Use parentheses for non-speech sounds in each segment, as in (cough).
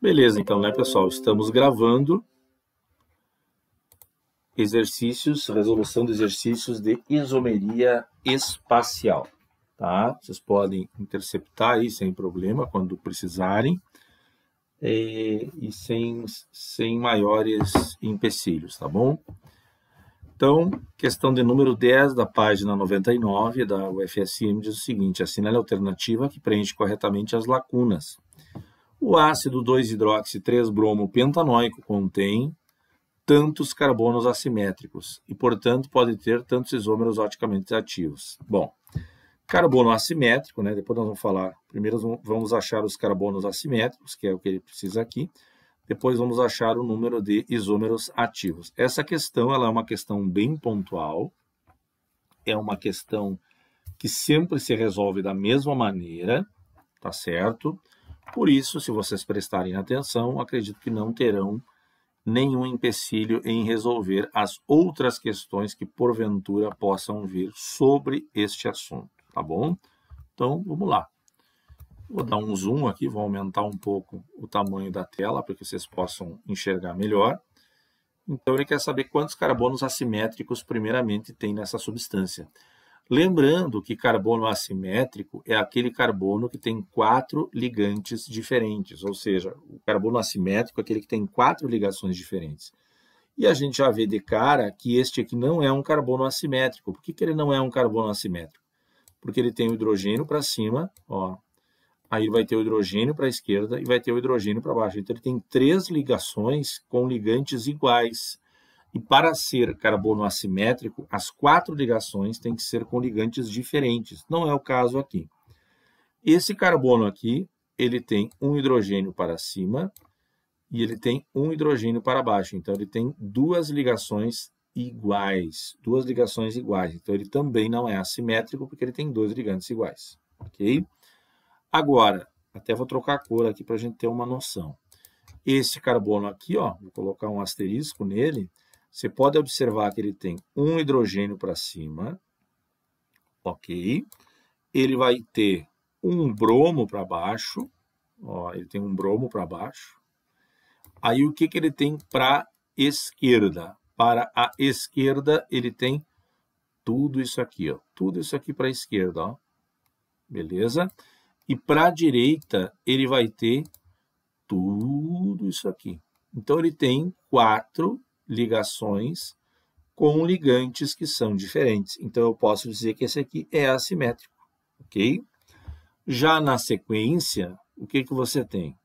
Beleza, então, né, pessoal? Estamos gravando exercícios, resolução de exercícios de isomeria espacial, tá? Vocês podem interceptar aí sem problema quando precisarem e, é, e sem, sem maiores empecilhos, tá bom? Então, questão de número 10 da página 99 da UFSM diz o seguinte: assinale a alternativa que preenche corretamente as lacunas o ácido 2-hidroxi-3-bromo-pentanoico contém tantos carbonos assimétricos e, portanto, pode ter tantos isômeros oticamente ativos. Bom, carbono assimétrico, né? Depois nós vamos falar. Primeiro vamos achar os carbonos assimétricos, que é o que ele precisa aqui. Depois vamos achar o número de isômeros ativos. Essa questão ela é uma questão bem pontual. É uma questão que sempre se resolve da mesma maneira, tá certo? Por isso, se vocês prestarem atenção, acredito que não terão nenhum empecilho em resolver as outras questões que porventura possam vir sobre este assunto, tá bom? Então, vamos lá. Vou dar um zoom aqui, vou aumentar um pouco o tamanho da tela para que vocês possam enxergar melhor. Então, ele quer saber quantos carbonos assimétricos, primeiramente, tem nessa substância. Lembrando que carbono assimétrico é aquele carbono que tem quatro ligantes diferentes, ou seja, o carbono assimétrico é aquele que tem quatro ligações diferentes. E a gente já vê de cara que este aqui não é um carbono assimétrico. Por que, que ele não é um carbono assimétrico? Porque ele tem o hidrogênio para cima, ó, aí vai ter o hidrogênio para a esquerda e vai ter o hidrogênio para baixo. Então ele tem três ligações com ligantes iguais. E para ser carbono assimétrico, as quatro ligações têm que ser com ligantes diferentes. Não é o caso aqui. Esse carbono aqui, ele tem um hidrogênio para cima e ele tem um hidrogênio para baixo. Então, ele tem duas ligações iguais. Duas ligações iguais. Então, ele também não é assimétrico porque ele tem dois ligantes iguais. Ok? Agora, até vou trocar a cor aqui para a gente ter uma noção. Esse carbono aqui, ó, vou colocar um asterisco nele você pode observar que ele tem um hidrogênio para cima, ok? Ele vai ter um bromo para baixo, ó, ele tem um bromo para baixo. Aí o que, que ele tem para esquerda? Para a esquerda ele tem tudo isso aqui, ó, tudo isso aqui para a esquerda, ó, beleza? E para a direita ele vai ter tudo isso aqui. Então ele tem quatro ligações com ligantes que são diferentes. Então, eu posso dizer que esse aqui é assimétrico, ok? Já na sequência, o que, que você tem?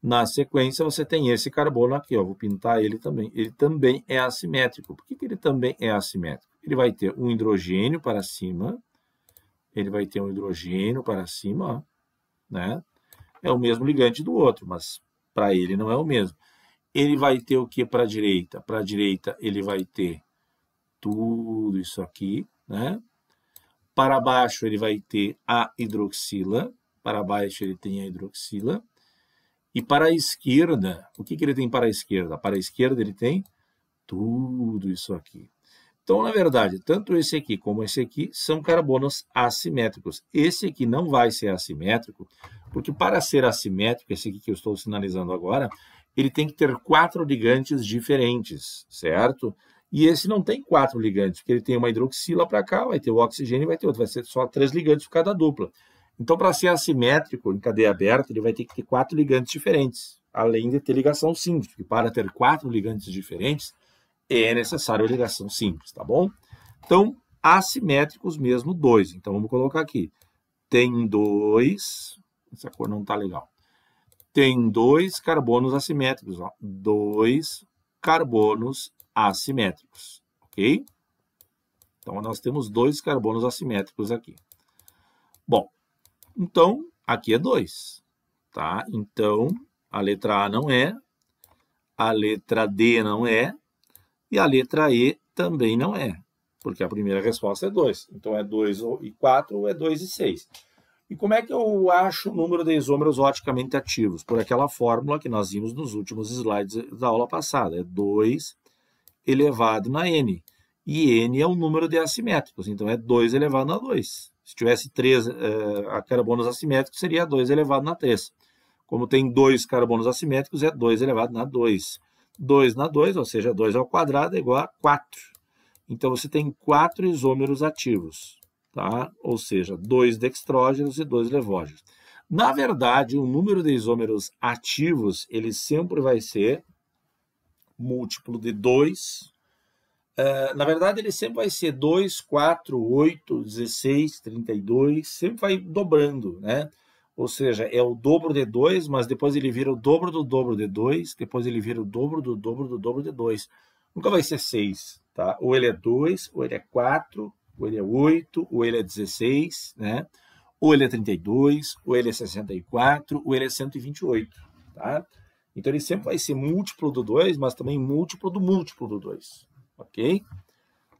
Na sequência, você tem esse carbono aqui, ó, vou pintar ele também. Ele também é assimétrico. Por que, que ele também é assimétrico? Ele vai ter um hidrogênio para cima, ele vai ter um hidrogênio para cima, ó, né? É o mesmo ligante do outro, mas para ele não é o mesmo ele vai ter o que para a direita? Para a direita ele vai ter tudo isso aqui, né? Para baixo ele vai ter a hidroxila, para baixo ele tem a hidroxila. E para a esquerda, o que, que ele tem para a esquerda? Para a esquerda ele tem tudo isso aqui. Então, na verdade, tanto esse aqui como esse aqui são carbonos assimétricos. Esse aqui não vai ser assimétrico, porque para ser assimétrico, esse aqui que eu estou sinalizando agora, ele tem que ter quatro ligantes diferentes, certo? E esse não tem quatro ligantes, porque ele tem uma hidroxila para cá, vai ter o oxigênio e vai ter outro, vai ser só três ligantes por cada dupla. Então, para ser assimétrico, em cadeia aberta, ele vai ter que ter quatro ligantes diferentes, além de ter ligação simples, porque para ter quatro ligantes diferentes, é necessário a ligação simples, tá bom? Então, assimétricos mesmo, dois. Então, vamos colocar aqui. Tem dois, essa cor não está legal tem dois carbonos assimétricos, ó, dois carbonos assimétricos, ok? Então, nós temos dois carbonos assimétricos aqui. Bom, então, aqui é dois, tá? Então, a letra A não é, a letra D não é, e a letra E também não é, porque a primeira resposta é dois. Então, é dois e quatro ou é dois e seis. E como é que eu acho o número de isômeros oticamente ativos? Por aquela fórmula que nós vimos nos últimos slides da aula passada, é 2 elevado na n. E n é o número de assimétricos, então é 2 elevado na 2. Se tivesse 3 uh, eh, carbonos assimétricos, seria 2 elevado na 3. Como tem 2 carbonos assimétricos, é 2 elevado na 2. 2 na 2, ou seja, 2 ao quadrado é igual a 4. Então você tem 4 isômeros ativos tá? ou seja, dois dextrógenos e dois levógenos. Na verdade, o número de isômeros ativos ele sempre vai ser múltiplo de 2. Uh, é, na verdade, ele sempre vai ser 2, 4, 8, 16, 32, sempre vai dobrando, né? Ou seja, é o dobro de 2, mas depois ele vira o dobro do dobro de 2, depois ele vira o dobro do dobro do dobro de 2. Nunca vai ser 6, tá? Ou ele é 2, ou ele é 4, ou ele é 8, ou ele é 16, né? ou ele é 32, ou ele é 64, ou ele é 128. Tá? Então ele sempre vai ser múltiplo do 2, mas também múltiplo do múltiplo do 2. Ok?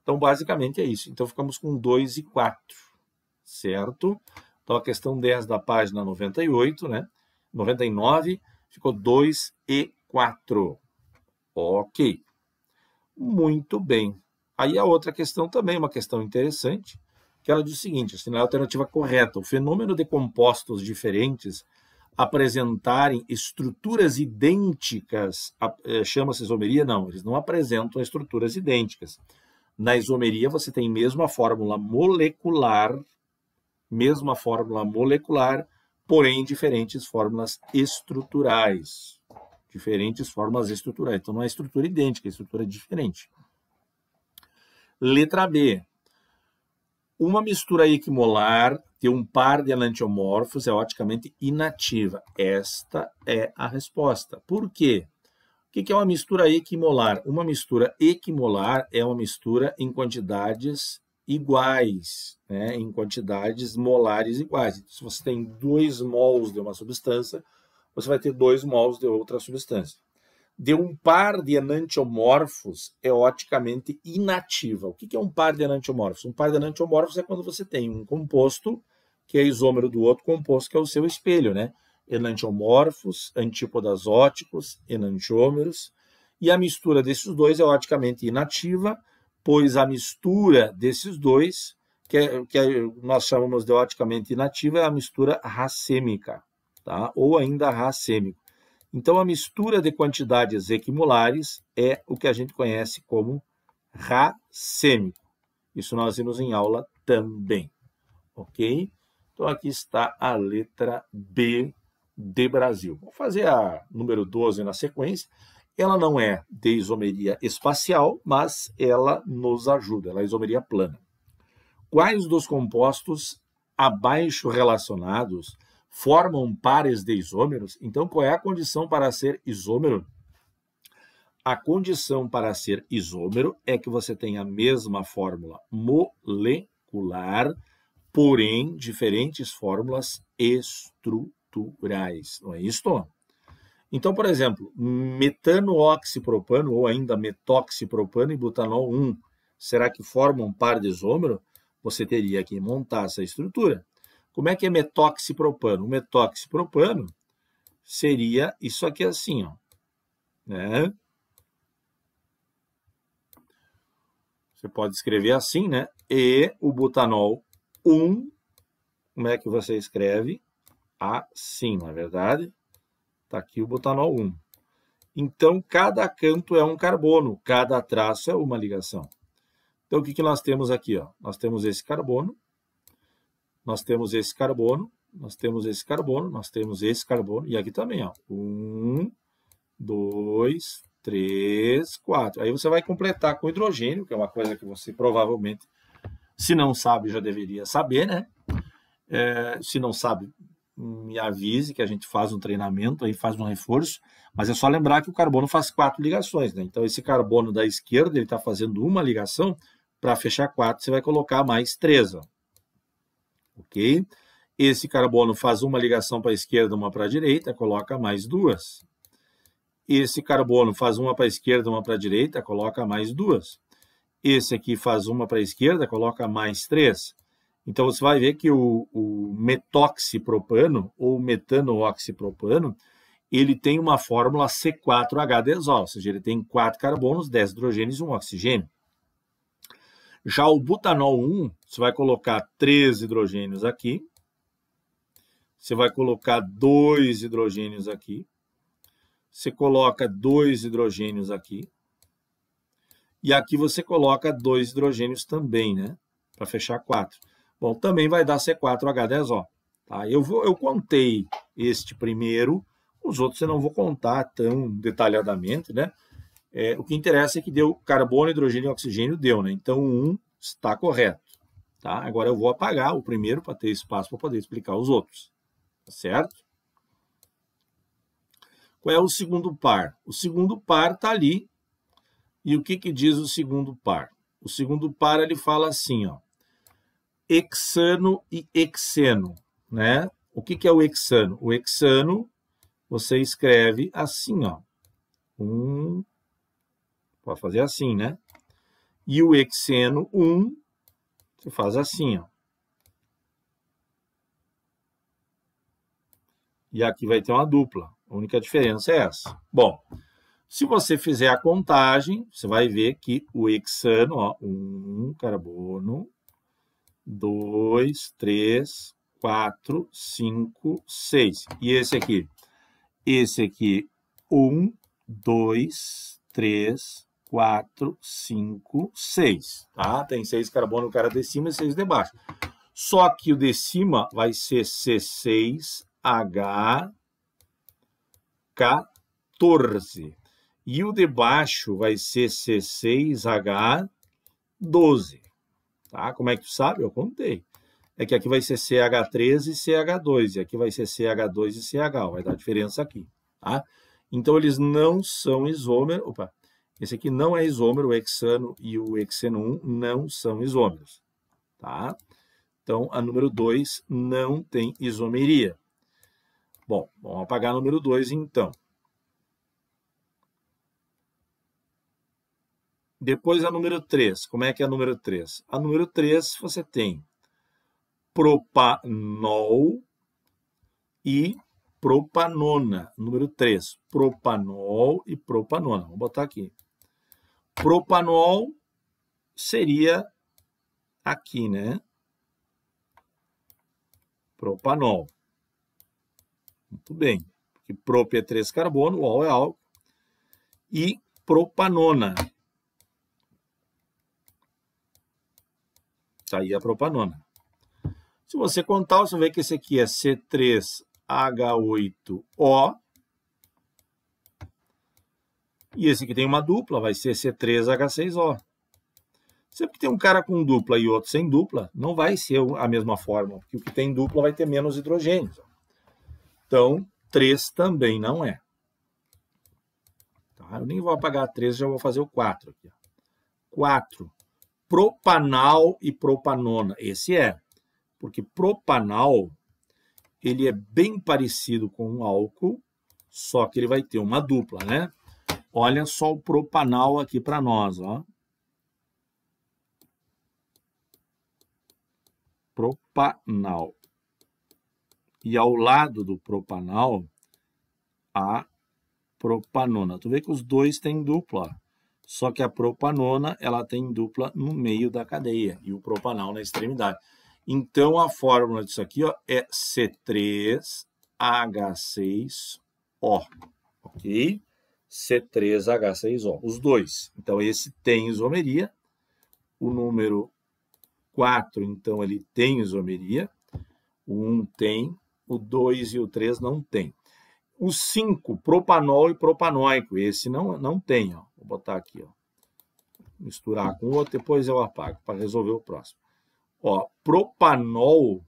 Então, basicamente é isso. Então, ficamos com 2 e 4, certo? Então, a questão 10 da página 98, né? 99, ficou 2 e 4. Ok. Muito bem. Aí a outra questão também, uma questão interessante, que ela diz o seguinte, assim, a alternativa correta, o fenômeno de compostos diferentes apresentarem estruturas idênticas, eh, chama-se isomeria? Não, eles não apresentam estruturas idênticas. Na isomeria você tem mesmo a fórmula molecular, mesma fórmula molecular, porém diferentes fórmulas estruturais. Diferentes fórmulas estruturais. Então não é estrutura idêntica, é estrutura diferente. Letra B. Uma mistura equimolar ter um par de enantiomorfos é oticamente inativa. Esta é a resposta. Por quê? O que é uma mistura equimolar? Uma mistura equimolar é uma mistura em quantidades iguais, né? em quantidades molares iguais. Então, se você tem dois mols de uma substância, você vai ter dois mols de outra substância de um par de enantiomorfos é oticamente inativa. O que é um par de enantiomorfos? Um par de enantiomorfos é quando você tem um composto que é isômero do outro composto, que é o seu espelho, né? Enantiomorfos, antípodas óticos, enantiômeros. E a mistura desses dois é oticamente inativa, pois a mistura desses dois, que, é, que é, nós chamamos de oticamente inativa, é a mistura racêmica, tá? ou ainda racêmico. Então, a mistura de quantidades equimolares é o que a gente conhece como racêmico. Isso nós vimos em aula também, ok? Então, aqui está a letra B de Brasil. Vou fazer a número 12 na sequência. Ela não é de isomeria espacial, mas ela nos ajuda, ela é isomeria plana. Quais dos compostos abaixo relacionados formam pares de isômeros, então qual é a condição para ser isômero? A condição para ser isômero é que você tenha a mesma fórmula molecular, porém diferentes fórmulas estruturais, não é isto? Então, por exemplo, metano oxipropano ou ainda metoxipropano e butanol 1, será que formam um par de isômero? Você teria que montar essa estrutura. Como é que é metoxipropano? O metoxipropano seria isso aqui assim, ó. Né? Você pode escrever assim, né? E o butanol 1, como é que você escreve? Assim, na é verdade. Está aqui o butanol 1. Então, cada canto é um carbono, cada traço é uma ligação. Então, o que, que nós temos aqui? Ó? Nós temos esse carbono, nós temos esse carbono, nós temos esse carbono, nós temos esse carbono, e aqui também, ó. Um, dois, três, quatro. Aí você vai completar com hidrogênio, que é uma coisa que você provavelmente, se não sabe, já deveria saber, né? É, se não sabe, me avise que a gente faz um treinamento, aí faz um reforço, mas é só lembrar que o carbono faz quatro ligações, né? Então, esse carbono da esquerda, ele está fazendo uma ligação, para fechar quatro, você vai colocar mais três, ó ok? Esse carbono faz uma ligação para a esquerda, uma para a direita, coloca mais duas. Esse carbono faz uma para a esquerda, uma para a direita, coloca mais duas. Esse aqui faz uma para a esquerda, coloca mais três. Então você vai ver que o, o metoxipropano ou metanooxipropano, ele tem uma fórmula C4H desol, ou seja, ele tem quatro carbonos, 10 hidrogênios e um oxigênio. Já o butanol 1, você vai colocar três hidrogênios aqui. Você vai colocar dois hidrogênios aqui. Você coloca dois hidrogênios aqui. E aqui você coloca dois hidrogênios também, né? Para fechar quatro. Bom, também vai dar C4H10O. Tá? Eu, vou, eu contei este primeiro, os outros eu não vou contar tão detalhadamente, né? É, o que interessa é que deu carbono, hidrogênio e oxigênio, deu, né? Então, um está correto. Tá? Agora eu vou apagar o primeiro para ter espaço para poder explicar os outros. Tá certo? Qual é o segundo par? O segundo par está ali. E o que, que diz o segundo par? O segundo par ele fala assim, ó, hexano e hexeno, né? O que, que é o hexano? O hexano você escreve assim, ó, um, Pode fazer assim, né? E o hexeno 1, você faz assim, ó. E aqui vai ter uma dupla. A única diferença é essa. Bom, se você fizer a contagem, você vai ver que o hexano, ó, 1 um carbono, 2, 3, 4, 5, 6. E esse aqui? Esse aqui, 1, 2, 3, 4, 5, 6. Tá? Tem 6 carbono no cara de cima e 6 de baixo. Só que o de cima vai ser C6H14. E o de baixo vai ser C6H12. Tá? Como é que tu sabe? Eu contei. É que aqui vai ser CH13 e CH2. E aqui vai ser CH2 e CH. Vai dar diferença aqui. Tá? Então, eles não são isômeros. Opa, esse aqui não é isômero, o hexano e o hexeno 1 não são isômeros. Tá? Então, a número 2 não tem isomeria. Bom, vamos apagar a número 2 então. Depois a número 3. Como é que é a número 3? A número 3 você tem propanol e propanona. Número 3, propanol e propanona. Vamos botar aqui propanol seria aqui, né? Propanol. Muito bem. Porque prop é 3 carbono, ol é álcool. E propanona. Está aí a propanona. Se você contar, você vê que esse aqui é C3H8O e esse aqui tem uma dupla, vai ser C3H6O. Sempre que tem um cara com dupla e outro sem dupla, não vai ser a mesma forma, porque o que tem dupla vai ter menos hidrogênios. Então, 3 também não é. Tá? Eu nem vou apagar a 3, já vou fazer o 4 aqui. 4. Propanal e propanona. Esse é, porque propanal ele é bem parecido com um álcool, só que ele vai ter uma dupla, né? Olha só o propanal aqui para nós, ó. Propanal. E ao lado do propanal, a propanona. Tu vê que os dois têm dupla, só que a propanona ela tem dupla no meio da cadeia e o propanal na extremidade. Então a fórmula disso aqui ó, é C3H6O, ok? C3H6O, os dois. Então, esse tem isomeria. O número 4, então, ele tem isomeria. O 1 tem, o 2 e o 3 não tem. O 5, propanol e propanoico, esse não, não tem. Ó. Vou botar aqui, ó. misturar com o outro, depois eu apago para resolver o próximo. Ó, propanol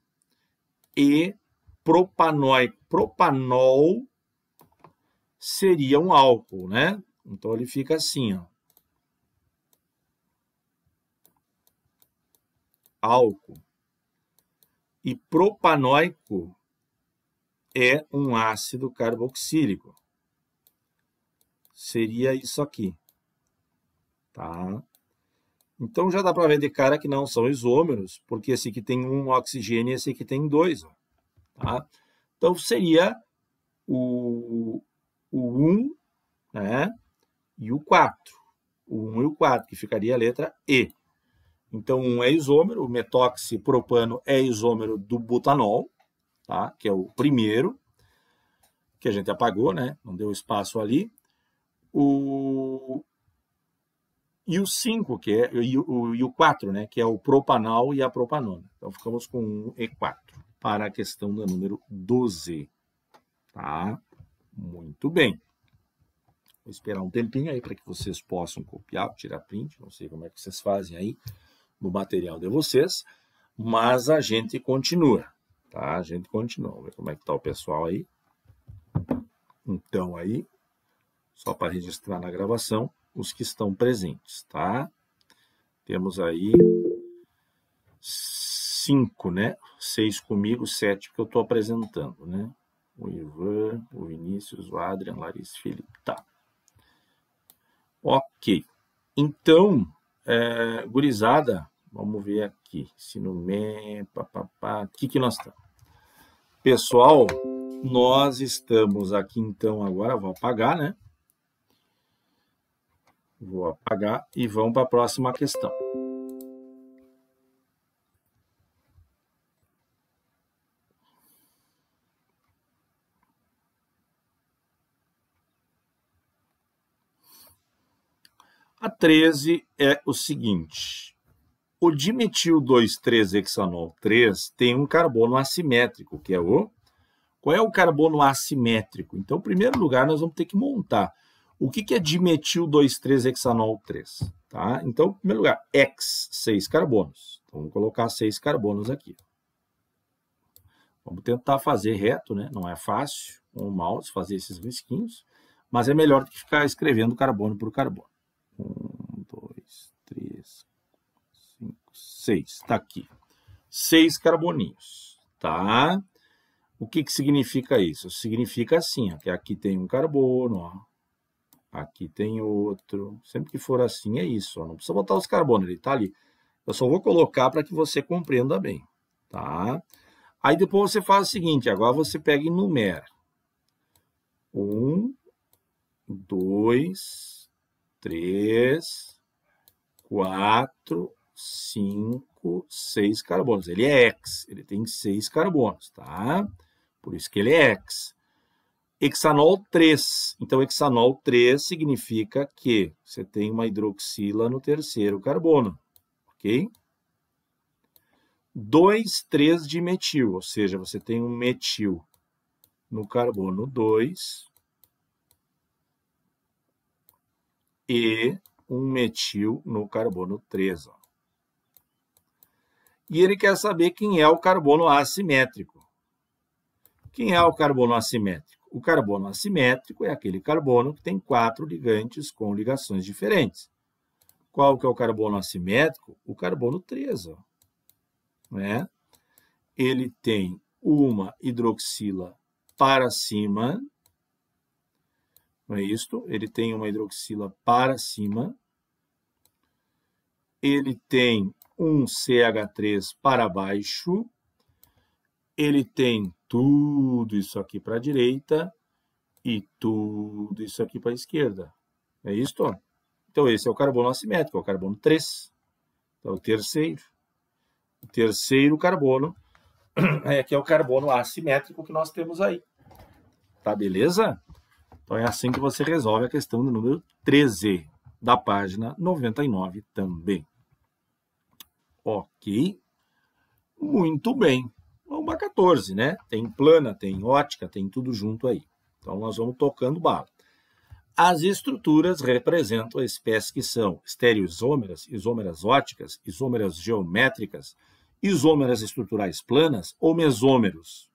e propanoico. Propanol seria um álcool, né? Então ele fica assim, ó. Álcool. E propanoico é um ácido carboxílico. Seria isso aqui. Tá? Então já dá para ver de cara que não são isômeros, porque esse aqui tem um oxigênio e esse aqui tem dois. Ó. Tá? Então seria o, o 1 né, e o 4. O 1 e o 4, que ficaria a letra E. Então, 1 é isômero, o metoxipropano é isômero do butanol, tá? que é o primeiro, que a gente apagou, né? não deu espaço ali. O... E o 5, que é, e o, 4, né? que é o propanal e a propanona. Então, ficamos com 1 e 4 para a questão da número 12. Tá? Muito bem. Vou esperar um tempinho aí para que vocês possam copiar, tirar print, não sei como é que vocês fazem aí no material de vocês, mas a gente continua, tá? A gente continua. Vamos ver como é que tá o pessoal aí. Então aí, só para registrar na gravação os que estão presentes, tá? Temos aí cinco, né? Seis comigo, sete que eu estou apresentando, né? o Ivan, o Vinícius, o Adrian, Larissa, Felipe. Tá. Ok. Então, é, gurizada, vamos ver aqui. Se no MEM, papapá, o que, que nós estamos? Pessoal, nós estamos aqui então agora, vou apagar, né? Vou apagar e vamos para a próxima questão. A 13 é o seguinte: o dimetil 2,3-hexanol 3 tem um carbono assimétrico, que é o. Qual é o carbono assimétrico? Então, em primeiro lugar, nós vamos ter que montar. O que, é dimetil 2,3-hexanol 3? Tá? Então, em primeiro lugar, X, 6 carbonos. Então, vamos colocar 6 carbonos aqui. Vamos tentar fazer reto, né? Não é fácil com o mouse fazer esses risquinhos, mas é melhor do que ficar escrevendo carbono por carbono. Um, dois, três, cinco, seis. Tá aqui. Seis carboninhos, tá? O que, que significa isso? Significa assim, ó, que aqui tem um carbono, ó, aqui tem outro. Sempre que for assim, é isso. Ó, não precisa botar os carbonos, ele tá ali. Eu só vou colocar para que você compreenda bem, tá? Aí depois você faz o seguinte, agora você pega e numera. Um, dois, três, quatro, cinco, seis carbonos. Ele é X, ele tem seis carbonos, tá? Por isso que ele é X. Hexanol 3. Então, hexanol 3 significa que você tem uma hidroxila no terceiro carbono, ok? 2, 3 de metil, ou seja, você tem um metil no carbono 2 e um metil no carbono 3. Ó. E ele quer saber quem é o carbono assimétrico. Quem é o carbono assimétrico? O carbono assimétrico é aquele carbono que tem quatro ligantes com ligações diferentes. Qual que é o carbono assimétrico? O carbono 3. Ó. Né? Ele tem uma hidroxila para cima então é isto. Ele tem uma hidroxila para cima. Ele tem um CH3 para baixo. Ele tem tudo isso aqui para a direita e tudo isso aqui para a esquerda. É isto? Então, esse é o carbono assimétrico, é o carbono 3. Então, é o terceiro. O terceiro carbono (clears throat) é que é o carbono assimétrico que nós temos aí. Tá beleza? Então é assim que você resolve a questão do número 13 da página 99 também. Ok. Muito bem. Uma 14, né? Tem plana, tem ótica, tem tudo junto aí. Então nós vamos tocando bala. As estruturas representam espécies que são estereoisômeras, isômeras óticas, isômeras geométricas, isômeras estruturais planas ou mesômeros.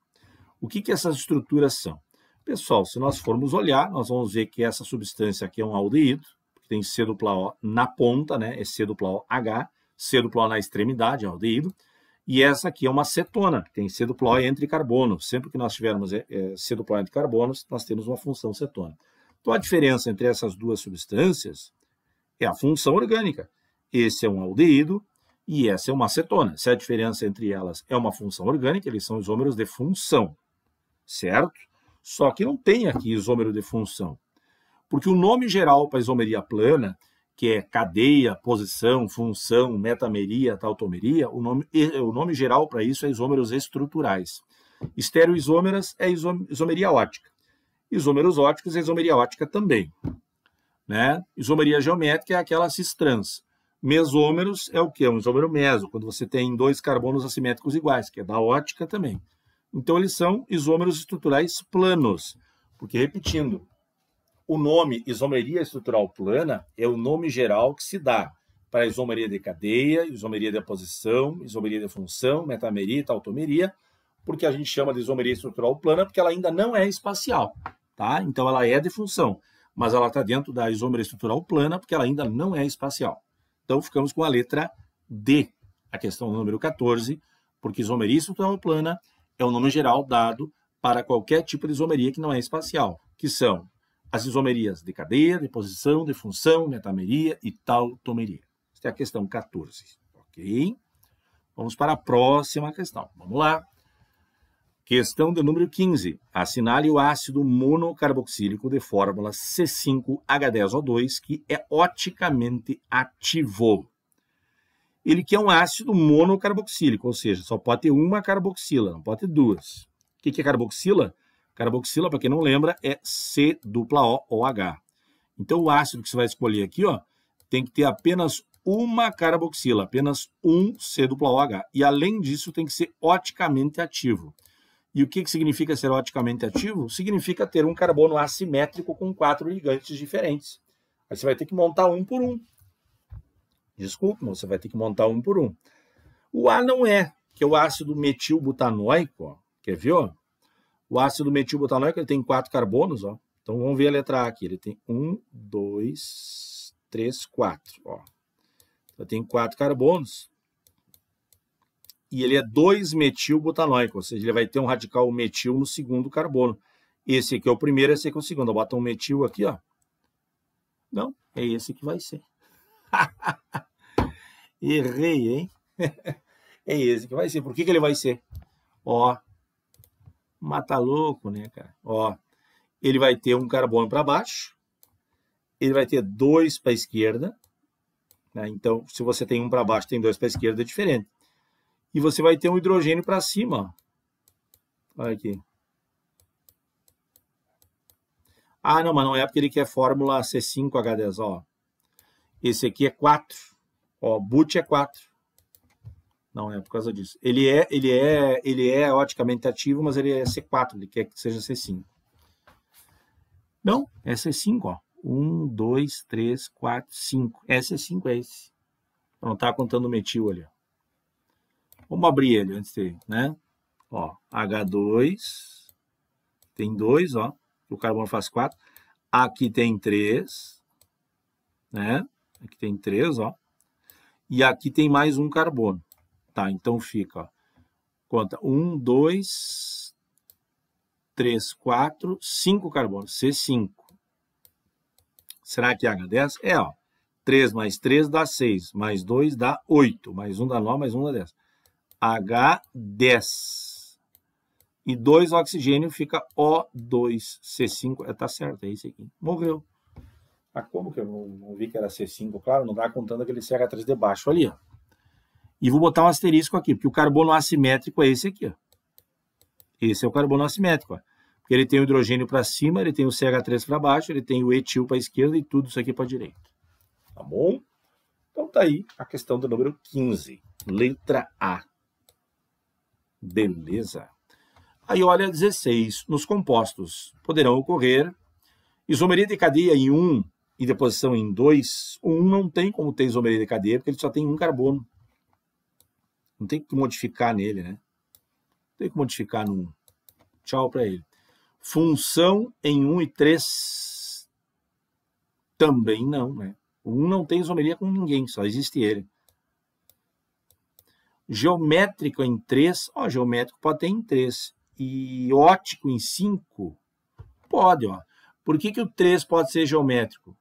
O que, que essas estruturas são? Pessoal, se nós formos olhar, nós vamos ver que essa substância aqui é um aldeído, que tem C dupla O na ponta, né? É C dupla O H, C dupla O na extremidade, é um aldeído. E essa aqui é uma cetona, que tem C dupla O entre carbono. Sempre que nós tivermos é, é, C dupla O entre carbonos, nós temos uma função cetona. Então, a diferença entre essas duas substâncias é a função orgânica. Esse é um aldeído e essa é uma cetona. Se a diferença entre elas é uma função orgânica, eles são isômeros de função, certo? Só que não tem aqui isômero de função. Porque o nome geral para isomeria plana, que é cadeia, posição, função, metameria, tautomeria, o nome, o nome geral para isso é isômeros estruturais. Estereoisômeras é isomeria ótica. Isômeros ópticos é isomeria ótica também. Né? Isomeria geométrica é aquela cis trans. Mesômeros é o que? É um isômero meso, quando você tem dois carbonos assimétricos iguais, que é da ótica também. Então, eles são isômeros estruturais planos. Porque, repetindo, o nome isomeria estrutural plana é o nome geral que se dá para isomeria de cadeia, isomeria de posição, isomeria de função, metameria e tautomeria, porque a gente chama de isomeria estrutural plana porque ela ainda não é espacial, tá? Então ela é de função, mas ela está dentro da isomeria estrutural plana porque ela ainda não é espacial. Então ficamos com a letra D, a questão número 14, porque isomeria estrutural plana é o nome geral dado para qualquer tipo de isomeria que não é espacial, que são as isomerias de cadeia, de posição, de função, metameria e tautomeria. Esta é a questão 14, ok? Vamos para a próxima questão. Vamos lá. Questão de número 15. Assinale o ácido monocarboxílico de fórmula C5H10O2 que é oticamente ativo ele quer um ácido monocarboxílico, ou seja, só pode ter uma carboxila, não pode ter duas. O que é carboxila? Carboxila, para quem não lembra, é C dupla O OH. Então, o ácido que você vai escolher aqui ó, tem que ter apenas uma carboxila, apenas um C dupla OH. E, além disso, tem que ser oticamente ativo. E o que, que significa ser oticamente ativo? Significa ter um carbono assimétrico com quatro ligantes diferentes. Aí você vai ter que montar um por um. Desculpe, você vai ter que montar um por um. O A não é, que é o ácido metilbutanoico, ó. quer ver? Ó? O ácido metilbutanoico ele tem quatro carbonos, ó. então vamos ver a letra A aqui. Ele tem um, dois, três, quatro. Ó. Então, tem quatro carbonos e ele é 2-metilbutanoico, ou seja, ele vai ter um radical metil no segundo carbono. Esse aqui é o primeiro, esse aqui é o segundo. Bota um metil aqui, ó. Não, é esse que vai ser. (laughs) Errei, hein? (laughs) é esse que vai ser. Por que, que ele vai ser? Ó, mata louco, né, cara? Ó, ele vai ter um carbono para baixo, ele vai ter dois para a esquerda. Né? Então, se você tem um para baixo, tem dois para a esquerda, é diferente. E você vai ter um hidrogênio para cima. Ó. Olha aqui. Ah, não, mas não é porque ele quer fórmula C5H10, ó. Esse aqui é 4. Ó, boot é 4. Não, é por causa disso. Ele é, ele é, ele é oticamente ativo, mas ele é C4, ele quer que seja C5. Não, é C5, ó. 1, 2, 3, 4, 5. É C5, é esse. Não tá contando o metil ali, ó. Vamos abrir ele antes de, né? Ó, H2 tem 2, ó. O carbono faz 4. Aqui tem 3, né? Aqui tem 3, ó. E aqui tem mais um carbono. Tá, então fica, ó, conta, 1, 2, 3, 4, 5 carbonos, C5. Será que é H10? É, ó, 3 mais 3 dá 6, mais 2 dá 8, mais 1 dá 9, mais 1 dá 10. H10. E 2 oxigênio fica O2, C5, é, tá certo, é isso aqui. Morreu. Ah, como que eu não, não, vi que era C5? Claro, não dá contando aquele CH3 baixo ali, ó. E vou botar um asterisco aqui, porque o carbono assimétrico é esse aqui, ó. Esse é o carbono assimétrico, ó. Porque ele tem o hidrogênio para cima, ele tem o CH3 para baixo, ele tem o etil para esquerda e tudo isso aqui para direita. Tá bom? Então tá aí a questão do número 15, letra A. Beleza. Aí olha 16, nos compostos. Poderão ocorrer isomeria de cadeia em 1, um, e deposição em 2, o 1 um não tem como ter isomeria de cadeia, porque ele só tem um carbono. Não tem que modificar nele, né? Não tem que modificar no 1. Tchau para ele. Função em 1 um e 3 também não, né? O 1 um não tem isomeria com ninguém, só existe ele. Geométrico em 3, ó, geométrico pode ter em 3. E ótico em 5, pode, ó. Por que, que o 3 pode ser geométrico?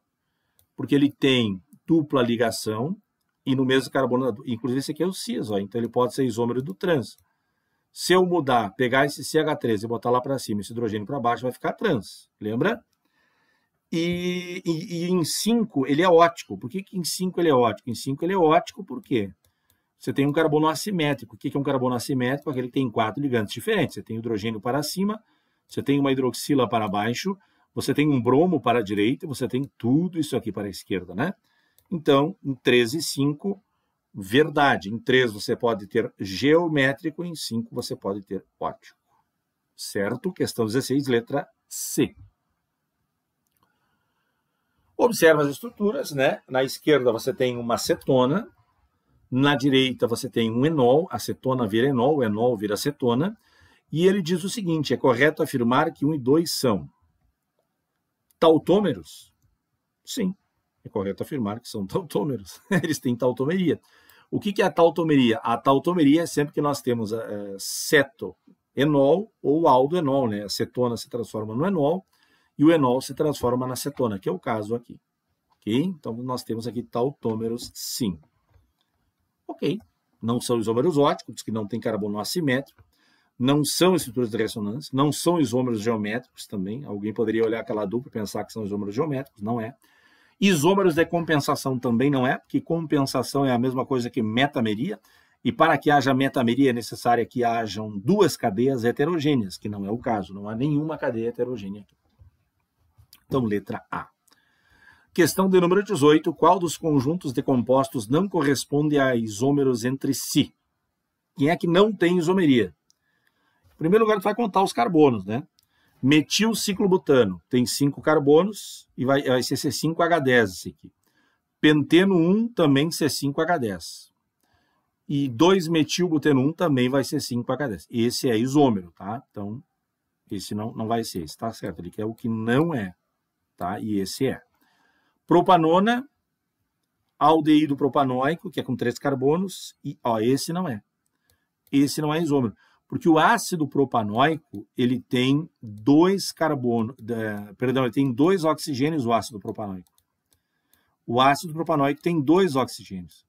porque ele tem dupla ligação e no mesmo carbono, inclusive esse aqui é o cis, ó, então ele pode ser isômero do trans. Se eu mudar, pegar esse CH3 e botar lá para cima, esse hidrogênio para baixo, vai ficar trans, lembra? E, e, e em 5 ele é ótico. Por que, que em 5 ele é ótico? Em 5 ele é ótico porque Você tem um carbono assimétrico. O que, que é um carbono assimétrico? Aquele que tem quatro ligantes diferentes. Você tem hidrogênio para cima, você tem uma hidroxila para baixo, você tem um bromo para a direita, você tem tudo isso aqui para a esquerda, né? Então, em 3 e 5, verdade. Em 3 você pode ter geométrico, em 5 você pode ter ótico. Certo? Questão 16, letra C. Observa as estruturas, né? Na esquerda você tem uma acetona, na direita você tem um enol, acetona vira enol, enol vira acetona, e ele diz o seguinte: é correto afirmar que 1 um e 2 são tautômeros? Sim, é correto afirmar que são (laughs) tautômeros. Eles têm tautomeria. O que é a tautomeria? A tautomeria é sempre que nós temos é, eh, cetoenol eh, ou aldoenol, né? A cetona se transforma no enol e o enol se transforma na cetona, que é o caso aqui. Ok? Então nós temos aqui tautômeros sim. Ok. Não são isômeros óticos, que não tem carbono assimétrico, não são estruturas de ressonância, não são isômeros geométricos também. Alguém poderia olhar aquela dupla e pensar que são isômeros geométricos, não é. Isômeros de compensação também não é, porque compensação é a mesma coisa que metameria, e para que haja metameria é necessária que hajam duas cadeias heterogêneas, que não é o caso, não há nenhuma cadeia heterogênea aqui. Então, letra A. Questão de número 18. Qual dos conjuntos de compostos não corresponde a isômeros entre si? Quem é que não tem isomeria? primeiro lugar, tu vai contar os carbonos, né? Metil ciclobutano tem cinco carbonos e vai, vai ser C5H10 esse aqui. Penteno 1 também C5H10. E 2-metilbuteno 1 também vai ser 5H10. Esse é isômero, tá? Então, esse não, não vai ser, esse tá certo. Ele quer o que não é, tá? E esse é. Propanona, aldeído propanoico, que é com três carbonos, e ó, esse não é. Esse não é isômero. Porque o ácido propanoico, ele tem dois carbono, é, perdão, ele tem dois oxigênios o ácido propanoico. O ácido propanoico tem dois oxigênios.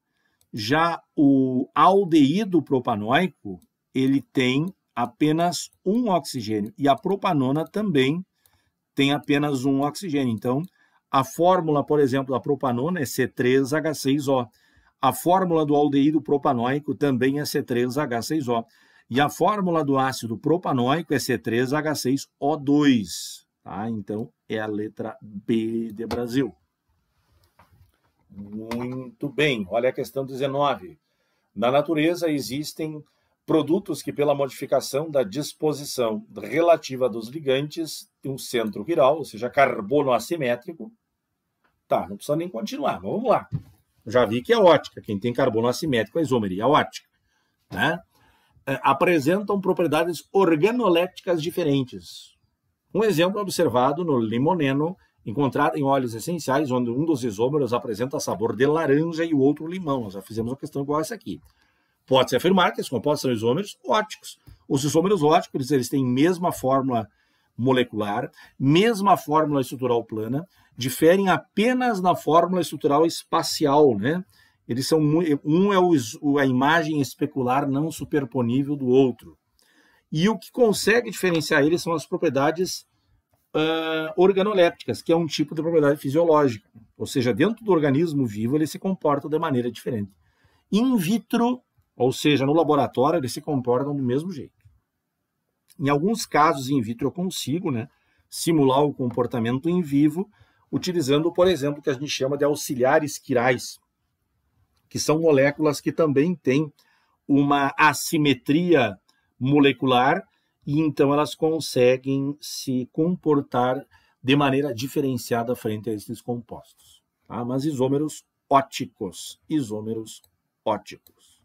Já o aldeído propanoico, ele tem apenas um oxigênio. E a propanona também tem apenas um oxigênio. Então, a fórmula, por exemplo, da propanona é C3H6O. A fórmula do aldeído propanoico também é C3H6O. E a fórmula do ácido propanóico é C3H6O2. Tá? Então é a letra B de Brasil. Muito bem, olha a questão 19. Na natureza existem produtos que, pela modificação da disposição relativa dos ligantes, tem um centro viral, ou seja, carbono assimétrico. Tá, não precisa nem continuar, mas vamos lá. Já vi que é ótica. Quem tem carbono assimétrico é isomeria é ótica. Né? Eh, apresentam propriedades organolépticas diferentes. Um exemplo observado no limoneno, encontrado em óleos essenciais, onde um dos isômeros apresenta sabor de laranja e o outro limão. Nós já fizemos uma questão igual essa aqui. Pode-se afirmar que esses compostos são isômeros óticos. Os isômeros óticos eles têm mesma fórmula molecular, mesma fórmula estrutural plana, diferem apenas na fórmula estrutural espacial, né? Eles são um é o, a imagem especular não superponível do outro. E o que consegue diferenciar eles são as propriedades uh, organolépticas, que é um tipo de propriedade fisiológica. Ou seja, dentro do organismo vivo, ele se comporta de maneira diferente. In vitro, ou seja, no laboratório, eles se comportam do mesmo jeito. Em alguns casos, in vitro, eu consigo né, simular o comportamento em vivo, utilizando, por exemplo, o que a gente chama de auxiliares quirais, que são moléculas que também têm uma assimetria molecular e então elas conseguem se comportar de maneira diferenciada frente a esses compostos. Tá? Mas isômeros óticos, isômeros óticos.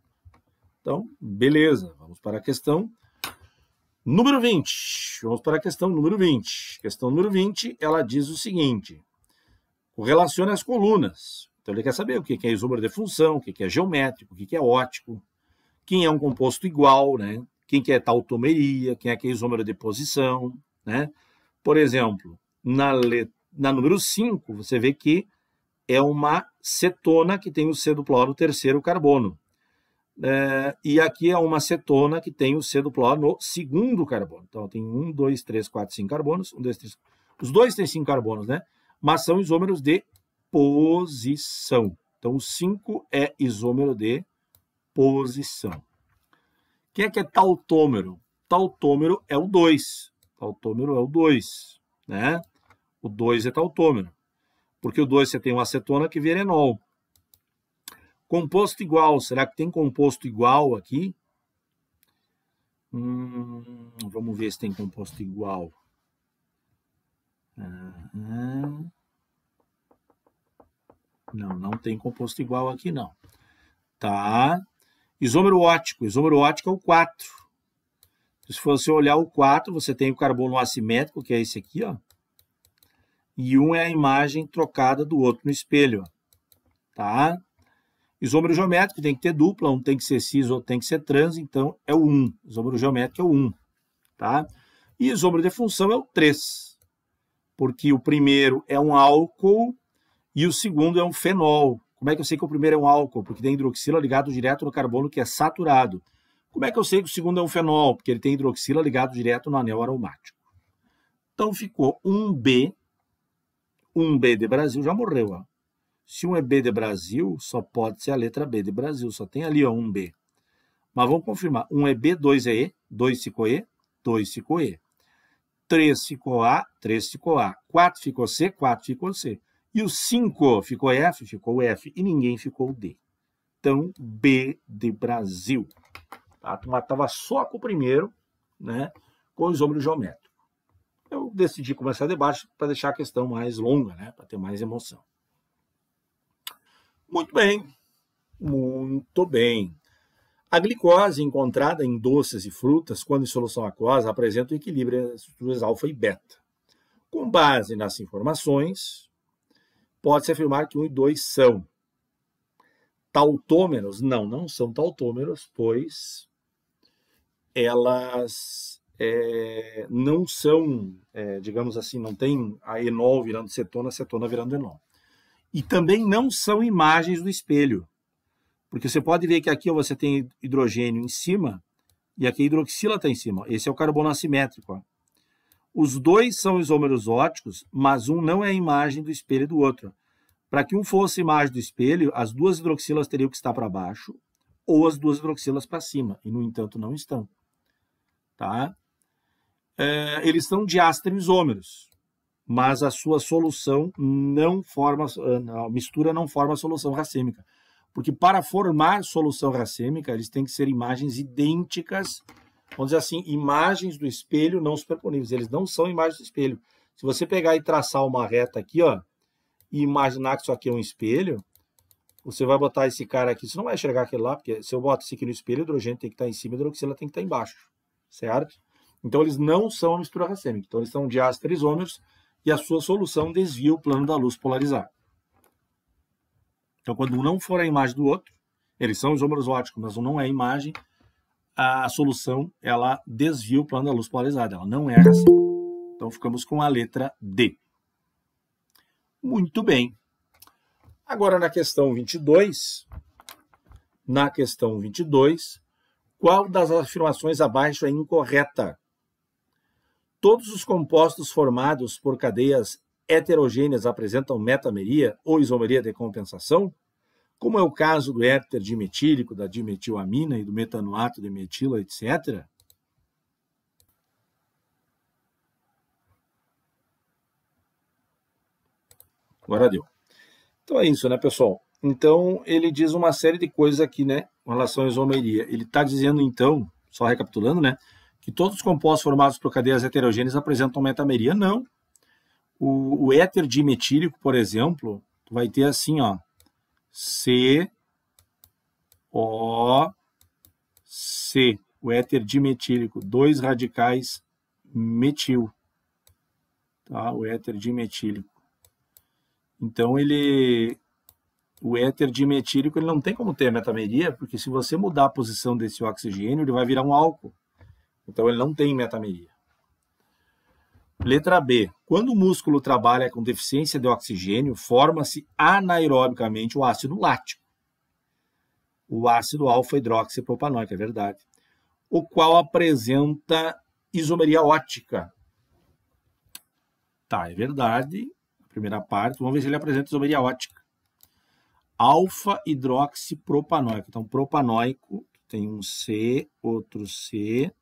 Então, beleza, vamos para a questão número 20. Vamos para a questão número 20. Questão número 20, ela diz o seguinte: correlacione as colunas então ele quer saber o que é isômero de função, o que é geométrico, o que é ótico, quem é um composto igual, né? quem é tautomeria, quem é que é isômero de posição. Né? Por exemplo, na, let... na número 5, você vê que é uma cetona que tem o C duplo no terceiro carbono. É, e aqui é uma cetona que tem o C duplo no segundo carbono. Então tem um, dois, três, quatro, cinco carbonos. Um, dois, três. Os dois têm cinco carbonos, né? Mas são isômeros de posição. Então, o 5 é isômero de posição. Quem é que é tautômero? Tautômero é o 2. Tautômero é o 2, né? O 2 é tautômero. Porque o 2 você tem uma acetona que vira enol. Composto igual, será que tem composto igual aqui? Hum, vamos ver se tem composto igual. Uhum. Não, não tem composto igual aqui, não. Tá? Isômero ótico. Isômero ótico é o 4. Então, se você olhar o 4, você tem o carbono assimétrico, que é esse aqui, ó. E um é a imagem trocada do outro no espelho, ó. Tá? Isômero geométrico tem que ter dupla, um tem que ser cis, outro tem que ser trans, então é o 1. Isômero geométrico é o 1, tá? E isômero de função é o 3, porque o primeiro é um álcool e o segundo é um fenol. Como é que eu sei que o primeiro é um álcool? Porque tem hidroxila ligado direto no carbono que é saturado. Como é que eu sei que o segundo é um fenol? Porque ele tem hidroxila ligado direto no anel aromático. Então ficou um B, um B de Brasil, já morreu. Ó. Se um é B de Brasil, só pode ser a letra B de Brasil, só tem ali ó, um B. Mas vamos confirmar, um é B, dois é E, dois ficou E, dois ficou E. três ficou A, três ficou A. quatro ficou C, quatro ficou C. E o 5 ficou F, ficou F e ninguém ficou D. Então, B de Brasil. Tá? A turma estava só com o primeiro, né, com o isômero geométrico. Eu decidi começar debaixo para deixar a questão mais longa, né, para ter mais emoção. Muito bem, muito bem. A glicose encontrada em doces e frutas, quando em solução aquosa, apresenta o equilíbrio entre as estruturas alfa e beta. Com base nas informações, pode-se afirmar que 1 e 2 são tautômeros? Não, não são tautômeros, pois elas é, não são, é, digamos assim, não tem a enol virando cetona, a cetona virando enol. E também não são imagens do espelho, porque você pode ver que aqui você tem hidrogênio em cima e aqui a hidroxila está em cima. Esse é o carbono assimétrico. Ó. Os dois são isômeros óticos, mas um não é a imagem do espelho do outro. Para que um fosse imagem do espelho, as duas hidroxilas teriam que estar para baixo ou as duas hidroxilas para cima, e no entanto não estão. Tá? É, eles são diástereisômeros, mas a sua solução não forma, a mistura não forma a solução racêmica. Porque para formar solução racêmica, eles têm que ser imagens idênticas vamos dizer assim, imagens do espelho não superponíveis. Eles não são imagens do espelho. Se você pegar e traçar uma reta aqui, ó, e imaginar que isso aqui é um espelho, você vai botar esse cara aqui, você não vai enxergar aquele lá, porque se eu boto isso aqui no espelho, o hidrogênio tem que estar tá em cima, a hidroxila tem que estar tá embaixo, certo? Então eles não são a mistura racêmica, então eles são diásteres isômeros e a sua solução desvia o plano da luz polarizada. Então quando um não for a imagem do outro, eles são isômeros óticos, mas um não é a imagem, a solução ela desvia o plano da luz polarizada, ela não é assim. Então ficamos com a letra D. Muito bem. Agora na questão 22, na questão 22, qual das afirmações abaixo é incorreta? Todos os compostos formados por cadeias heterogêneas apresentam metameria ou isomeria de compensação? como é o caso do éter dimetílico, da dimetilamina e do metanoato de metila, etc., Agora deu. Então é isso, né, pessoal? Então ele diz uma série de coisas aqui, né, em relação à isomeria. Ele está dizendo, então, só recapitulando, né, que todos os compostos formados por cadeias heterogêneas apresentam metameria. Não. O, o éter dimetílico, por exemplo, vai ter assim, ó, C, O, C. O éter dimetílico, dois radicais metil. Tá? O éter dimetílico. Então, ele, o éter dimetílico ele não tem como ter metameria, porque se você mudar a posição desse oxigênio, ele vai virar um álcool. Então, ele não tem metameria. Letra B. Quando o músculo trabalha com deficiência de oxigênio, forma-se anaerobicamente o ácido lático. O ácido alfa-hidroxipropanoico, é verdade. O qual apresenta isomeria ótica. Tá, é verdade. A primeira parte. Vamos ver se ele apresenta isomeria ótica. Alfa-hidroxipropanoico. Então, propanoico tem um C, outro C,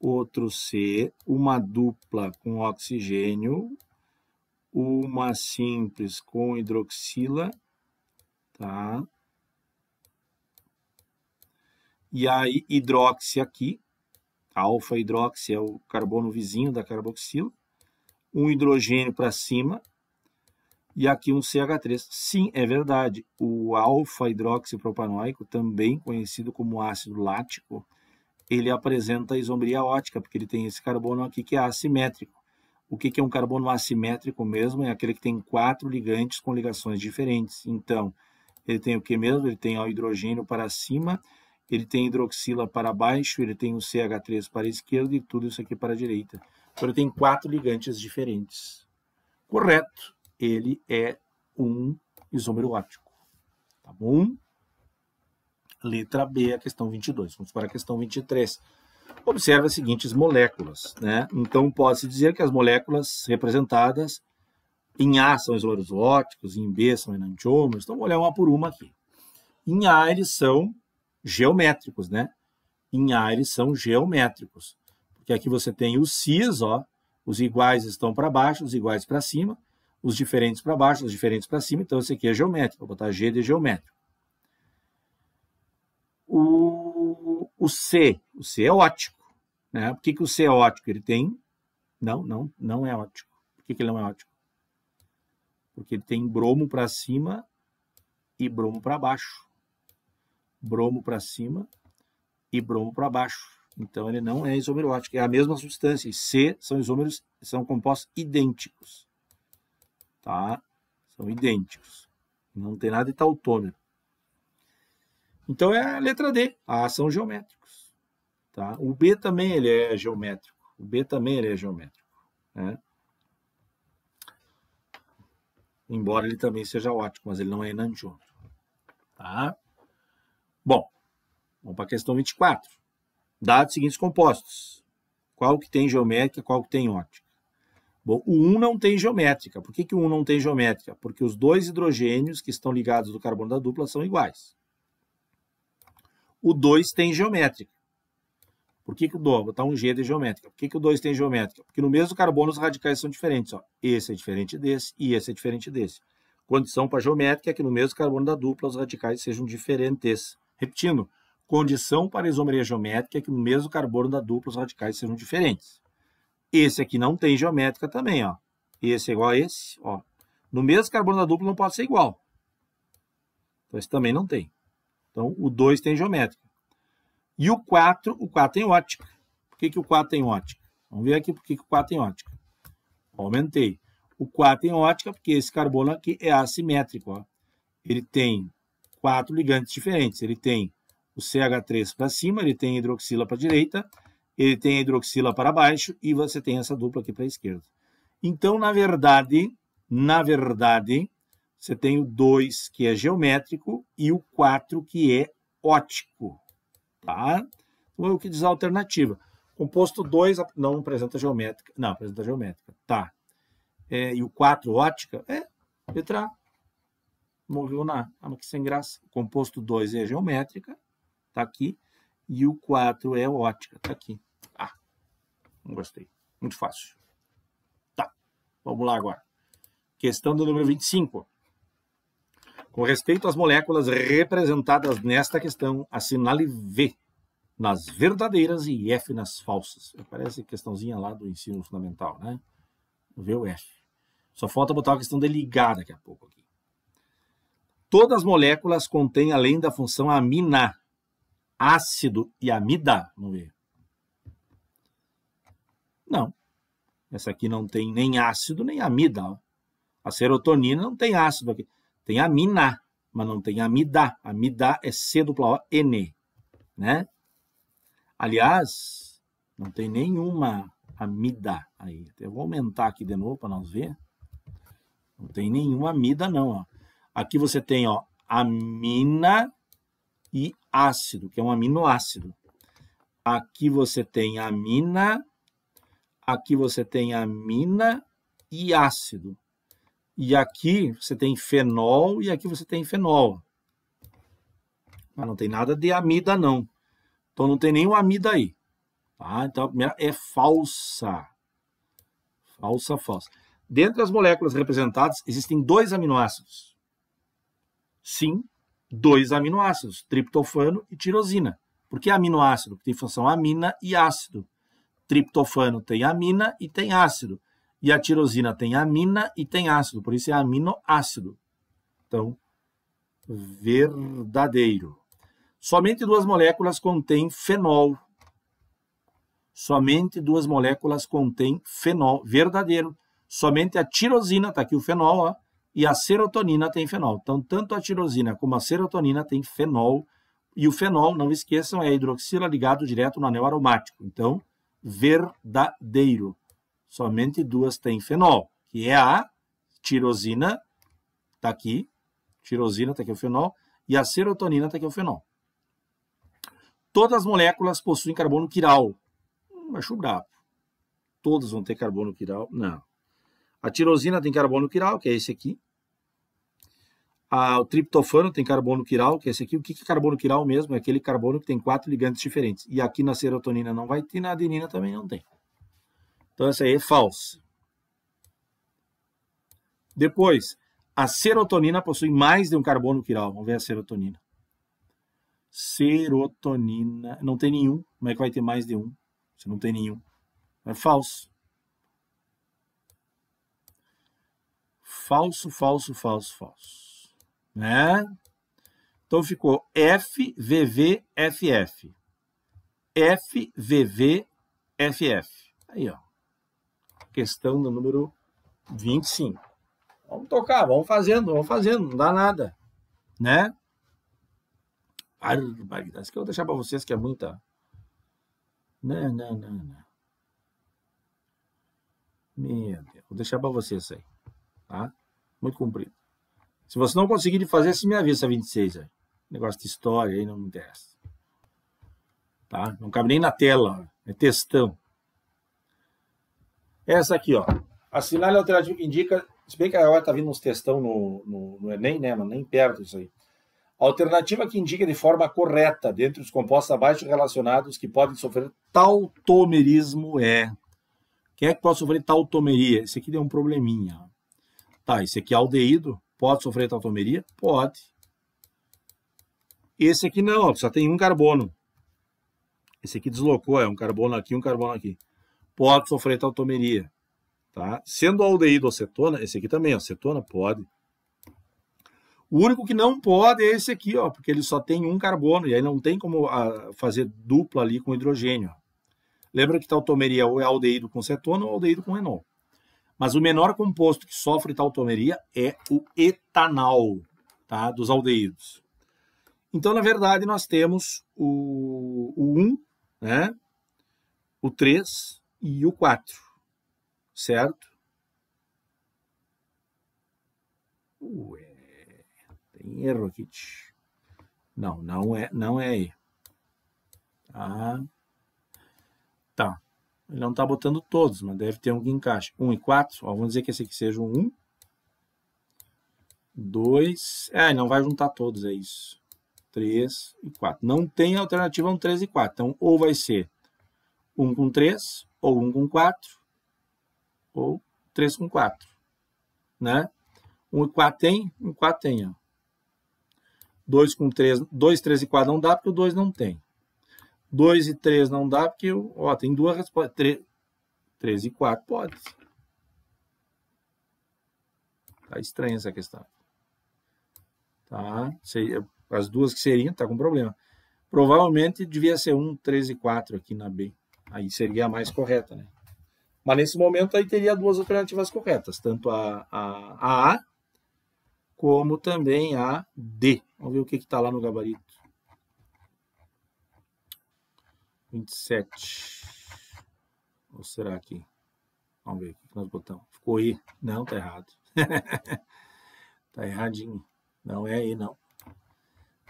outro C, uma dupla com oxigênio, uma simples com hidroxila, tá? E a hidroxi aqui, alfa hidroxi é o carbono vizinho da carboxila, um hidrogênio para cima e aqui um CH3. Sim, é verdade, o alfa hidroxi propanoico, também conhecido como ácido lático, ele apresenta a isomeria ótica, porque ele tem esse carbono aqui que é assimétrico. O que, que é um carbono assimétrico mesmo? É aquele que tem quatro ligantes com ligações diferentes. Então, ele tem o que mesmo? Ele tem o hidrogênio para cima, ele tem hidroxila para baixo, ele tem o CH3 para a esquerda e tudo isso aqui para a direita. Então, ele tem quatro ligantes diferentes. Correto, ele é um isômero óptico. Tá bom? Letra B, a questão 22. Vamos para a questão 23. Observe as seguintes moléculas. Né? Então, pode-se dizer que as moléculas representadas em A são isólogos ópticos, em B são enantiômeros. Então, vamos olhar uma por uma aqui. Em A, eles são geométricos, né? Em A, eles são geométricos. Porque aqui você tem os cis, ó, os iguais estão para baixo, os iguais para cima, os diferentes para baixo, os diferentes para cima. Então, esse aqui é geométrico. Vou botar G de geométrico o, o C. O C é ótico. Né? Por que, que o C é ótico? Ele tem. Não, não, não é ótico. Por que, que ele não é ótico? Porque ele tem bromo para cima e bromo para baixo. Bromo para cima e bromo para baixo. Então ele não é isômero ótico, é a mesma substância. E C são isômeros, são compostos idênticos. Tá? São idênticos. Não tem nada de tautômero. Então é a letra D. A são geométricos. Tá? O B também ele é geométrico. O B também ele é geométrico. Né? Embora ele também seja ótico, mas ele não é enantiônico. Tá? Bom, vamos para a questão 24. Dados seguintes compostos. Qual que tem geométrica, qual que tem ótica? Bom, o 1 não tem geométrica. Por que, que o 1 não tem geométrica? Porque os dois hidrogênios que estão ligados do carbono da dupla são iguais o 2 tem geométrica. Por que, que o dois Vou botar um G de geométrica. Por que, que o 2 tem geométrica? Porque no mesmo carbono os radicais são diferentes. Ó. Esse é diferente desse e esse é diferente desse. Condição para geométrica é que no mesmo carbono da dupla os radicais sejam diferentes. Repetindo, condição para isomeria geométrica é que no mesmo carbono da dupla os radicais sejam diferentes. Esse aqui não tem geométrica também, ó. Esse é igual a esse, ó. No mesmo carbono da dupla não pode ser igual. Então esse também não tem. Então, o 2 tem geométrica. E o 4, o 4 tem ótica. Por que, que o 4 tem ótica? Vamos ver aqui por que, que o 4 tem ótica. Aumentei. O 4 tem ótica porque esse carbono aqui é assimétrico. Ó. Ele tem quatro ligantes diferentes. Ele tem o CH3 para cima, ele tem hidroxila para a direita, ele tem hidroxila para baixo e você tem essa dupla aqui para a esquerda. Então, na verdade, na verdade, você tem o 2, que é geométrico, e o 4, que é ótico. Tá? Então, eu é que diz a alternativa. Composto 2 não apresenta geométrica. Não, apresenta geométrica. Tá. É, e o 4, ótica, é letra A. Morreu na A. Ah, mas que sem graça. composto 2 é geométrica, tá aqui. E o 4 é ótica, tá aqui. Ah, não gostei. Muito fácil. Tá, vamos lá agora. Questão do número 25. Com respeito às moléculas representadas nesta questão, assinale V nas verdadeiras e F nas falsas. Parece questãozinha lá do ensino fundamental, né? V ou F. Só falta botar a questão de ligar daqui a pouco aqui. Todas as moléculas contêm, além da função amina, ácido e amida. Vamos ver. Não. Essa aqui não tem nem ácido nem amida. Ó. A serotonina não tem ácido aqui. Tem amina, mas não tem amida. Amida é C dupla O, N, né? Aliás, não tem nenhuma amida aí. Eu vou aumentar aqui de novo para nós ver. Não tem nenhuma amida não, ó. Aqui você tem, ó, amina e ácido, que é um aminoácido. Aqui você tem amina, aqui você tem amina e ácido. E aqui você tem fenol e aqui você tem fenol. Mas não tem nada de amida, não. Então não tem nenhum amida aí. Tá? Então a primeira é falsa. Falsa, falsa. Dentro das moléculas representadas, existem dois aminoácidos. Sim, dois aminoácidos, triptofano e tirosina. Por que aminoácido? Porque tem função amina e ácido. Triptofano tem amina e tem ácido. E a tirosina tem amina e tem ácido, por isso é aminoácido. Então, verdadeiro. Somente duas moléculas contêm fenol. Somente duas moléculas contêm fenol, verdadeiro. Somente a tirosina, está aqui o fenol, ó, e a serotonina tem fenol. Então, tanto a tirosina como a serotonina tem fenol. E o fenol, não esqueçam, é hidroxila ligado direto no anel aromático. Então, verdadeiro somente duas têm fenol, que é a tirosina, está aqui, tirosina, está aqui o fenol, e a serotonina, está aqui o fenol. Todas as moléculas possuem carbono quiral. Hum, acho Todas vão ter carbono quiral? Não. A tirosina tem carbono quiral, que é esse aqui. A, o triptofano tem carbono quiral, que é esse aqui. O que é carbono quiral mesmo? É aquele carbono que tem quatro ligantes diferentes. E aqui na serotonina não vai ter, na adenina também não tem. Então, essa aí é falsa. Depois, a serotonina possui mais de um carbono quiral. Vamos ver a serotonina. Serotonina. Não tem nenhum. Como é que vai ter mais de um? Se não tem nenhum. É falso. Falso, falso, falso, falso. Né? Então ficou FVVFF. FVVFF. Aí, ó questão do número 25. Vamos tocar, vamos fazendo, vamos fazendo, não dá nada, né? Barbaridade, isso que eu vou deixar para vocês que é muita. Não, né, não, né, não, né, não. Meu Deus, vou deixar para vocês aí, tá? Muito comprido. Se você não conseguir fazer, se me avisa 26 aí. Negócio de história aí não me interessa. Tá? Não cabe nem na tela, é textão. Essa aqui, ó. Assinale a alternativa que indica. Se bem que agora tá vindo uns textão no, no, no Enem, né? Mas nem perto disso aí. Alternativa que indica de forma correta, dentre os compostos abaixo relacionados que podem sofrer tautomerismo é. Quem é que pode sofrer tautomeria? Esse aqui deu um probleminha. Tá, esse aqui é aldeído. Pode sofrer tautomeria? Pode. Esse aqui não, só tem um carbono. Esse aqui deslocou, é um carbono aqui, um carbono aqui pode sofrer tautomeria. Tá? Sendo aldeído acetona, esse aqui também, acetona pode. O único que não pode é esse aqui, ó, porque ele só tem um carbono, e aí não tem como a, ah, fazer dupla ali com hidrogênio. Lembra que tautomeria é aldeído com cetona ou aldeído com enol. Mas o menor composto que sofre tautomeria é o etanol, tá? Dos aldeídos. Então, na verdade, nós temos o, 1, né? o 3, e o 4, certo? Ué, tem erro aqui. Não, não é, não é E. Tá? Tá. Ele não está botando todos, mas deve ter um que encaixa. 1 e 4, ó, vamos dizer que esse aqui seja um 1. 2, é, não vai juntar todos, é isso. 3 e 4. Não tem alternativa um 3 e 4. Então, ou vai ser 1 com 3, ou 1 com 4, ou 3 com 4, né? 1 e 4 tem, 1 e 4 tem, ó. 2 com 3, 2, 3 e 4 não dá porque o 2 não tem. 2 e 3 não dá porque, ó, tem duas respostas. 3, 3 e 4 pode. Tá estranha essa questão. Tá? As duas que seriam, tá com problema. Provavelmente devia ser 1, 3 e 4 aqui na B. Aí seria a mais correta, né? Mas nesse momento aí teria duas alternativas corretas, tanto a, a, a, a como também a D. Vamos ver o que está lá no gabarito. 27. Ou será que? Vamos ver o que nós botamos. Ficou aí? Não, tá errado. (laughs) tá erradinho. Não é E, não.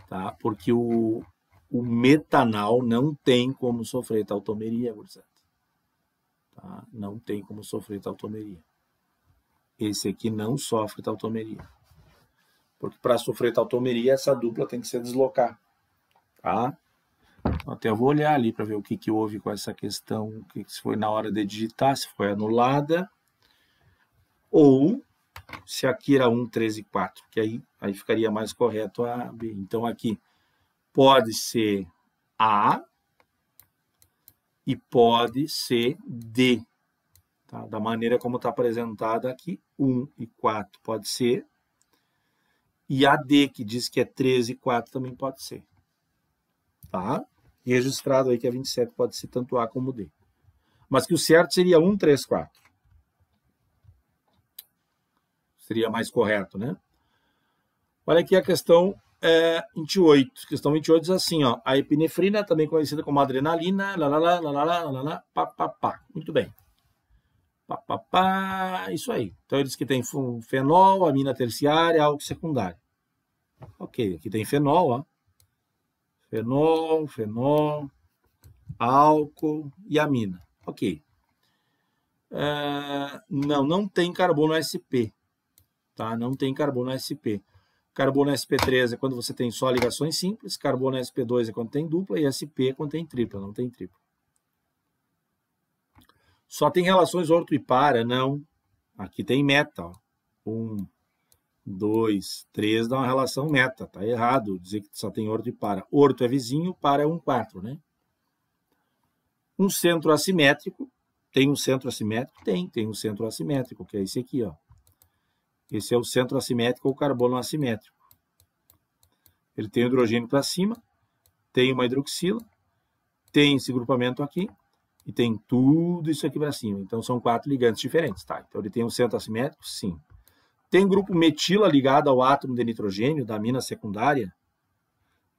Tá? Porque o, o metanal não tem como sofrer tautomeria, gurizada. Tá? Não tem como sofrer tautomeria. Esse aqui não sofre tautomeria. Porque para sofrer tautomeria, essa dupla tem que se deslocar. Tá? Então, até vou olhar ali para ver o que, que houve com essa questão, o que, foi na hora de digitar, se foi anulada. Ou se aqui era 1, 13, 4, que aí, aí ficaria mais correto a B. Então aqui pode ser A e pode ser D. Tá? Da maneira como está apresentada aqui, 1 e 4 pode ser. E a D, que diz que é 13 e 4, também pode ser. Tá? registrado aí que a é 27 pode ser tanto A como D. Mas que o certo seria 1, 3, 4. Seria mais correto, né? Olha aqui a questão é, 28, questão 28 diz assim, ó, a epinefrina, também conhecida como adrenalina, lalala, lalala, lalala, pá, pá, pá. Muito bem. Pá, pá, pá, isso aí. Então, eles que tem fenol, amina terciária, álcool secundário. Ok, aqui tem fenol, ó. Fenol, fenol, álcool e amina. Ok. É, não, não tem carbono SP. Tá? Não tem carbono SP. Carbono SP3 é quando você tem só ligações simples, carbono SP2 é quando tem dupla e SP é quando tem tripla, não tem tripla. Só tem relações orto e para, não. Aqui tem meta. Ó. Um, dois, três dá uma relação meta. Tá errado dizer que só tem orto e para. Orto é vizinho, para é um quatro, né? Um centro assimétrico. Tem um centro assimétrico? Tem, tem um centro assimétrico, que é esse aqui, ó. Esse é o centro assimétrico ou carbono assimétrico. Ele tem o hidrogênio para cima, tem uma hidroxila, tem esse grupamento aqui e tem tudo isso aqui para cima. Então são quatro ligantes diferentes, tá? Então ele tem um centro assimétrico, sim. Tem grupo metila ligado ao átomo de nitrogênio da amina secundária?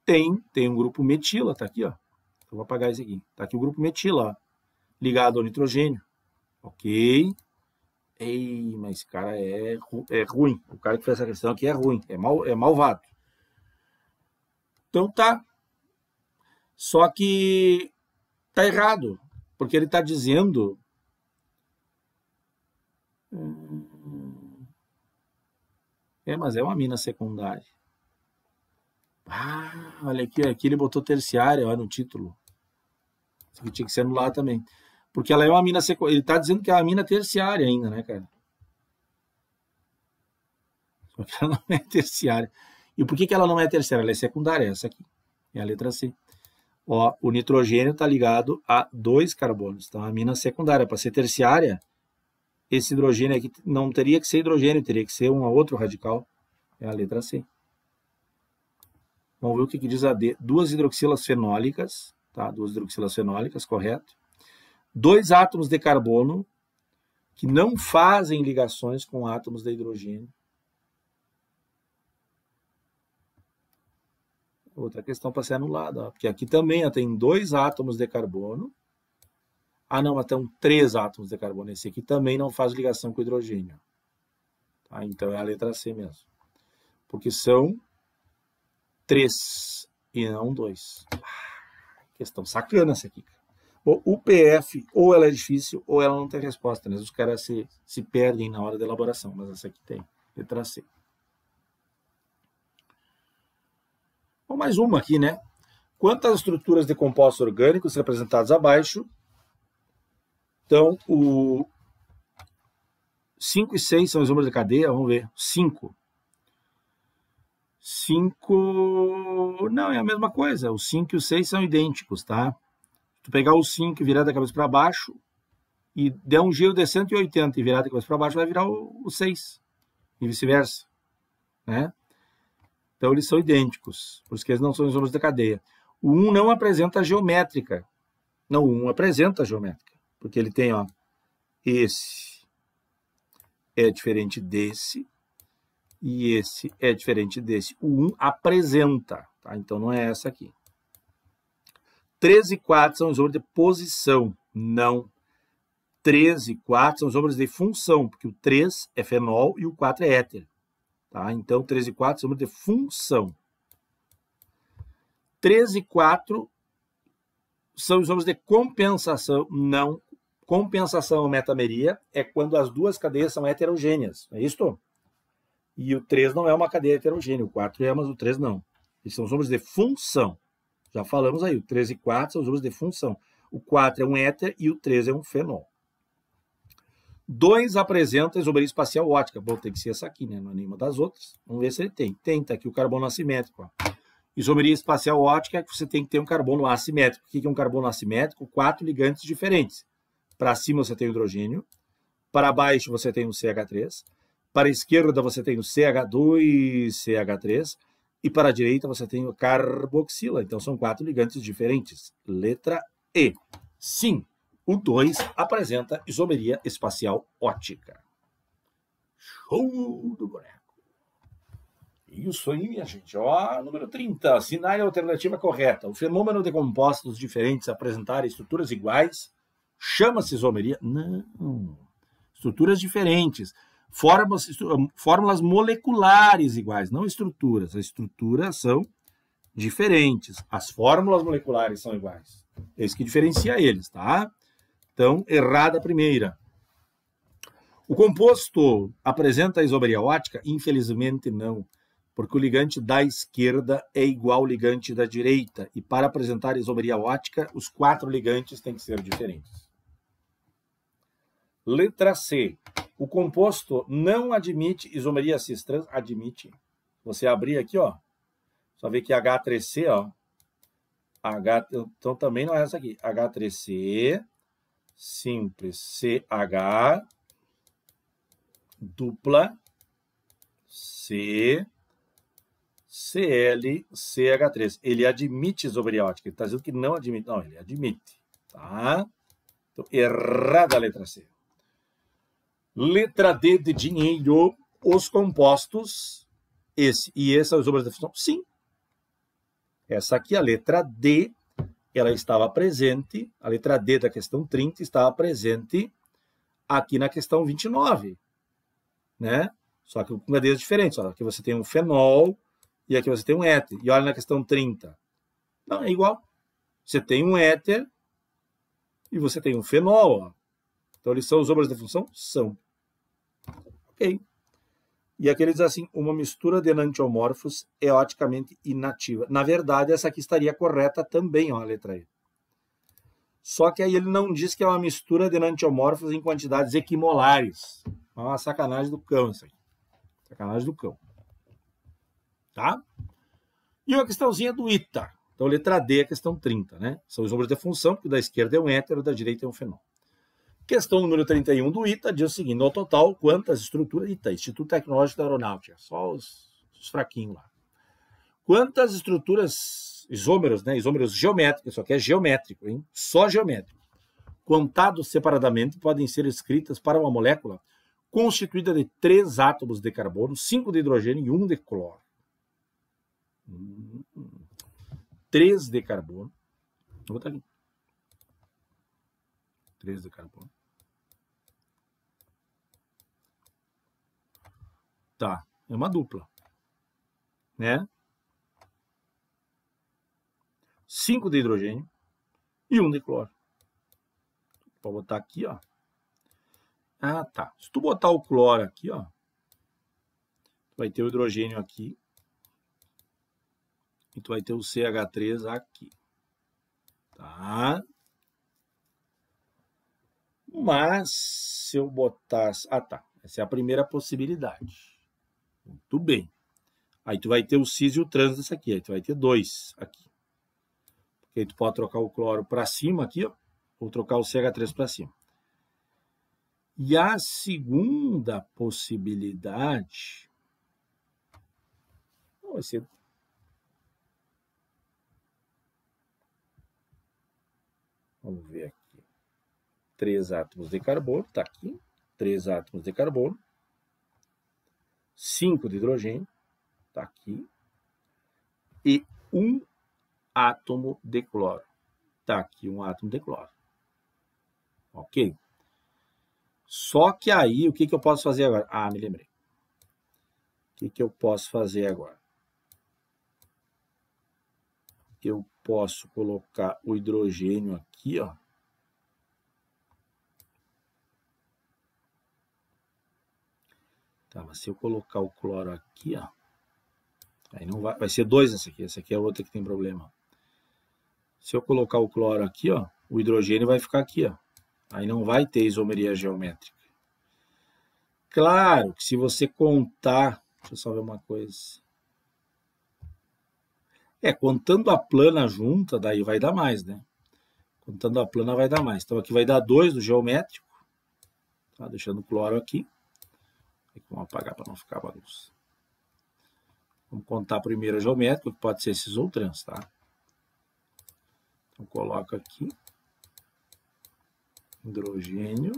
Tem, tem um grupo metila, tá aqui, ó. Eu vou apagar esse aqui. Tá aqui o grupo metila, ó, ligado ao nitrogênio. OK? Ei, mas esse cara é, ru é ruim. O cara que fez essa questão aqui é ruim, é, mal, é malvado. Então tá. Só que tá errado, porque ele tá dizendo. Hum, é, mas é uma mina secundária. Ah, olha aqui, aqui ele botou terciária, olha no título. Isso aqui tinha que ser anulado também. Porque ela é uma mina secu... Ele está dizendo que é uma mina terciária ainda, né, cara? Só que ela não é terciária. E por que, que ela não é terciária? Ela é secundária, essa aqui. É a letra C. Ó, o nitrogênio está ligado a dois carbonos. Então, a mina secundária, para ser terciária, esse hidrogênio aqui não teria que ser hidrogênio, teria que ser um outro radical. É a letra C. Vamos ver o que, que diz a D. Duas hidroxilas fenólicas, tá? Duas hidroxilas fenólicas, correto? dois átomos de carbono que não fazem ligações com átomos de hidrogênio. Outra questão para ser anulada, porque aqui também tem dois átomos de carbono. Ah, não, mas tem três átomos de carbono. Esse aqui também não faz ligação com hidrogênio. Tá? Então é a letra C mesmo. Porque são três e não dois. Ah, questão sacana essa aqui, cara o PF, ou ela é difícil, ou ela não tem resposta, né? Os caras se, se perdem na hora da elaboração, mas essa aqui tem, letra C. Bom, mais uma aqui, né? Quantas estruturas de compostos orgânicos representadas abaixo? Então, o 5 e 6 são os números da cadeia, vamos ver. 5. 5. Não, é a mesma coisa. O 5 e o 6 são idênticos, tá? tu pegar o 5 e virar da cabeça para baixo e der um giro de 180 e virar da cabeça para baixo, vai virar o 6 e vice-versa, né? Então eles são idênticos, por isso que eles não são isômeros da cadeia. O 1 um não apresenta geométrica. Não, o 1 um apresenta geométrica, porque ele tem, ó, esse é diferente desse e esse é diferente desse. O 1 um apresenta, tá? Então não é essa aqui. 13 e 4 são os ombros de posição, não. 13 e 4 são os ombros de função, porque o 3 é fenol e o 4 é éter. Tá? Então, 13 e 4 são ombros de função. 13 e 4 são os ombros de compensação, não. Compensação ou metameria é quando as duas cadeias são heterogêneas, é isto? E o 3 não é uma cadeia heterogênea, o 4 é, mas o 3 não. Eles são os ombros de função. Já falamos aí, o 3 e 4 são os números de função. O 4 é um éter e o 3 é um fenol. 2 apresenta isomeria espacial ótica. Bom, tem que ser essa aqui, né? Não é nenhuma das outras. Vamos ver se ele tem. Tem, tá aqui o carbono assimétrico. Ó. Isomeria espacial ótica é que você tem que ter um carbono assimétrico. O que é um carbono assimétrico? Quatro ligantes diferentes. Para cima você tem o hidrogênio, para baixo você tem o CH3, para a esquerda você tem o CH2, CH3, e para a direita você tem o carboxila. Então são quatro ligantes diferentes. Letra E. Sim, o 2 apresenta isomeria espacial ótica. Show do boneco. Isso aí, minha gente. Ó, número 30. Sinal alternativa correta. O fenômeno de compostos diferentes apresentarem estruturas iguais chama-se isomeria. Não. Estruturas diferentes Fórmulas, hum, fórmulas moleculares iguais, não estruturas. As estruturas são diferentes. As fórmulas moleculares são iguais. É isso que diferencia eles, tá? Então, errada a primeira. O composto apresenta ótica Infelizmente não, porque o ligante da esquerda é igual ao ligante da direita e para apresentar ótica os quatro ligantes têm que ser diferentes. Letra C. O composto não admite isomeria cis trans, admite. Você abrir aqui, ó. Só ver que H3C, ó. H, então também não é essa aqui. H3C, simples CH, dupla C, CL, CH3. Ele admite isomeriótica. Ele está dizendo que não admite. Não, ele admite. Tá? Então, errada a letra C. Letra D de dinheiro, os compostos, esse e essa, as obras de função, sim. Essa aqui, a letra D, ela estava presente, a letra D da questão 30 estava presente aqui na questão 29, né? Só que com cadeias diferentes. Olha, aqui você tem um fenol e aqui você tem um éter. E olha na questão 30. Não, é igual. Você tem um éter e você tem um fenol. Ó. Então, eles são os obras da função? São. Ok. E aqui ele diz assim, uma mistura de enantiomorfos é oticamente inativa. Na verdade, essa aqui estaria correta também, ó, a letra E. Só que aí ele não diz que é uma mistura de enantiomorfos em quantidades equimolares. É uma sacanagem do cão isso aí. Sacanagem do cão. Tá? E uma questãozinha do ITA. Então, letra D é a questão 30, né? São os ombros de função, porque da esquerda é um hétero, da direita é um fenômeno. Questão número 31 do ITA diz o seguinte: no total, quantas estruturas. ITA, Instituto Tecnológico da Aeronáutica, só os, os fraquinhos lá. Quantas estruturas, isômeros, né? Isômeros geométricos, isso aqui é geométrico, hein? Só geométrico. Contados separadamente, podem ser escritas para uma molécula constituída de três átomos de carbono, cinco de hidrogênio e um de cloro. Hum, três de carbono. Vou botar aqui. Três de carbono. Tá, é uma dupla. Né? 5 de hidrogênio e 1 um de cloro. Vou botar aqui, ó. Ah, tá. Se tu botar o cloro aqui, ó, tu vai ter o hidrogênio aqui e tu vai ter o CH3 aqui. Tá? Mas se eu botar, Ah, tá. Essa é a primeira possibilidade. Tudo bem. Aí tu vai ter o cis e o trans dessa aqui. Aí tu vai ter dois aqui. Porque aí tu pode trocar o cloro para cima aqui, ó, ou trocar o CH3 para cima. E a segunda possibilidade não, vai ser é Vamos ver aqui. Três átomos de carbono, tá aqui. Três átomos de carbono. 5 de hidrogênio, está aqui, e um átomo de cloro. Está aqui um átomo de cloro. Ok? Só que aí, o que, que eu posso fazer agora? Ah, me lembrei. O que, que eu posso fazer agora? Eu posso colocar o hidrogênio aqui, ó. Tá, mas se eu colocar o cloro aqui, ó, aí não vai, vai ser dois essa aqui, essa aqui é a outra que tem problema. Se eu colocar o cloro aqui, ó, o hidrogênio vai ficar aqui, ó. Aí não vai ter isomeria geométrica. Claro que se você contar, deixa eu só ver uma coisa. É, contando a plana junta, daí vai dar mais, né? Contando a plana vai dar mais. Então aqui vai dar dois do geométrico, tá? Deixando o cloro aqui. Vamos apagar para não ficar bagunça. Vamos contar a primeira geométrica, que pode ser esses ou trans, tá? Então, coloca aqui. Hidrogênio.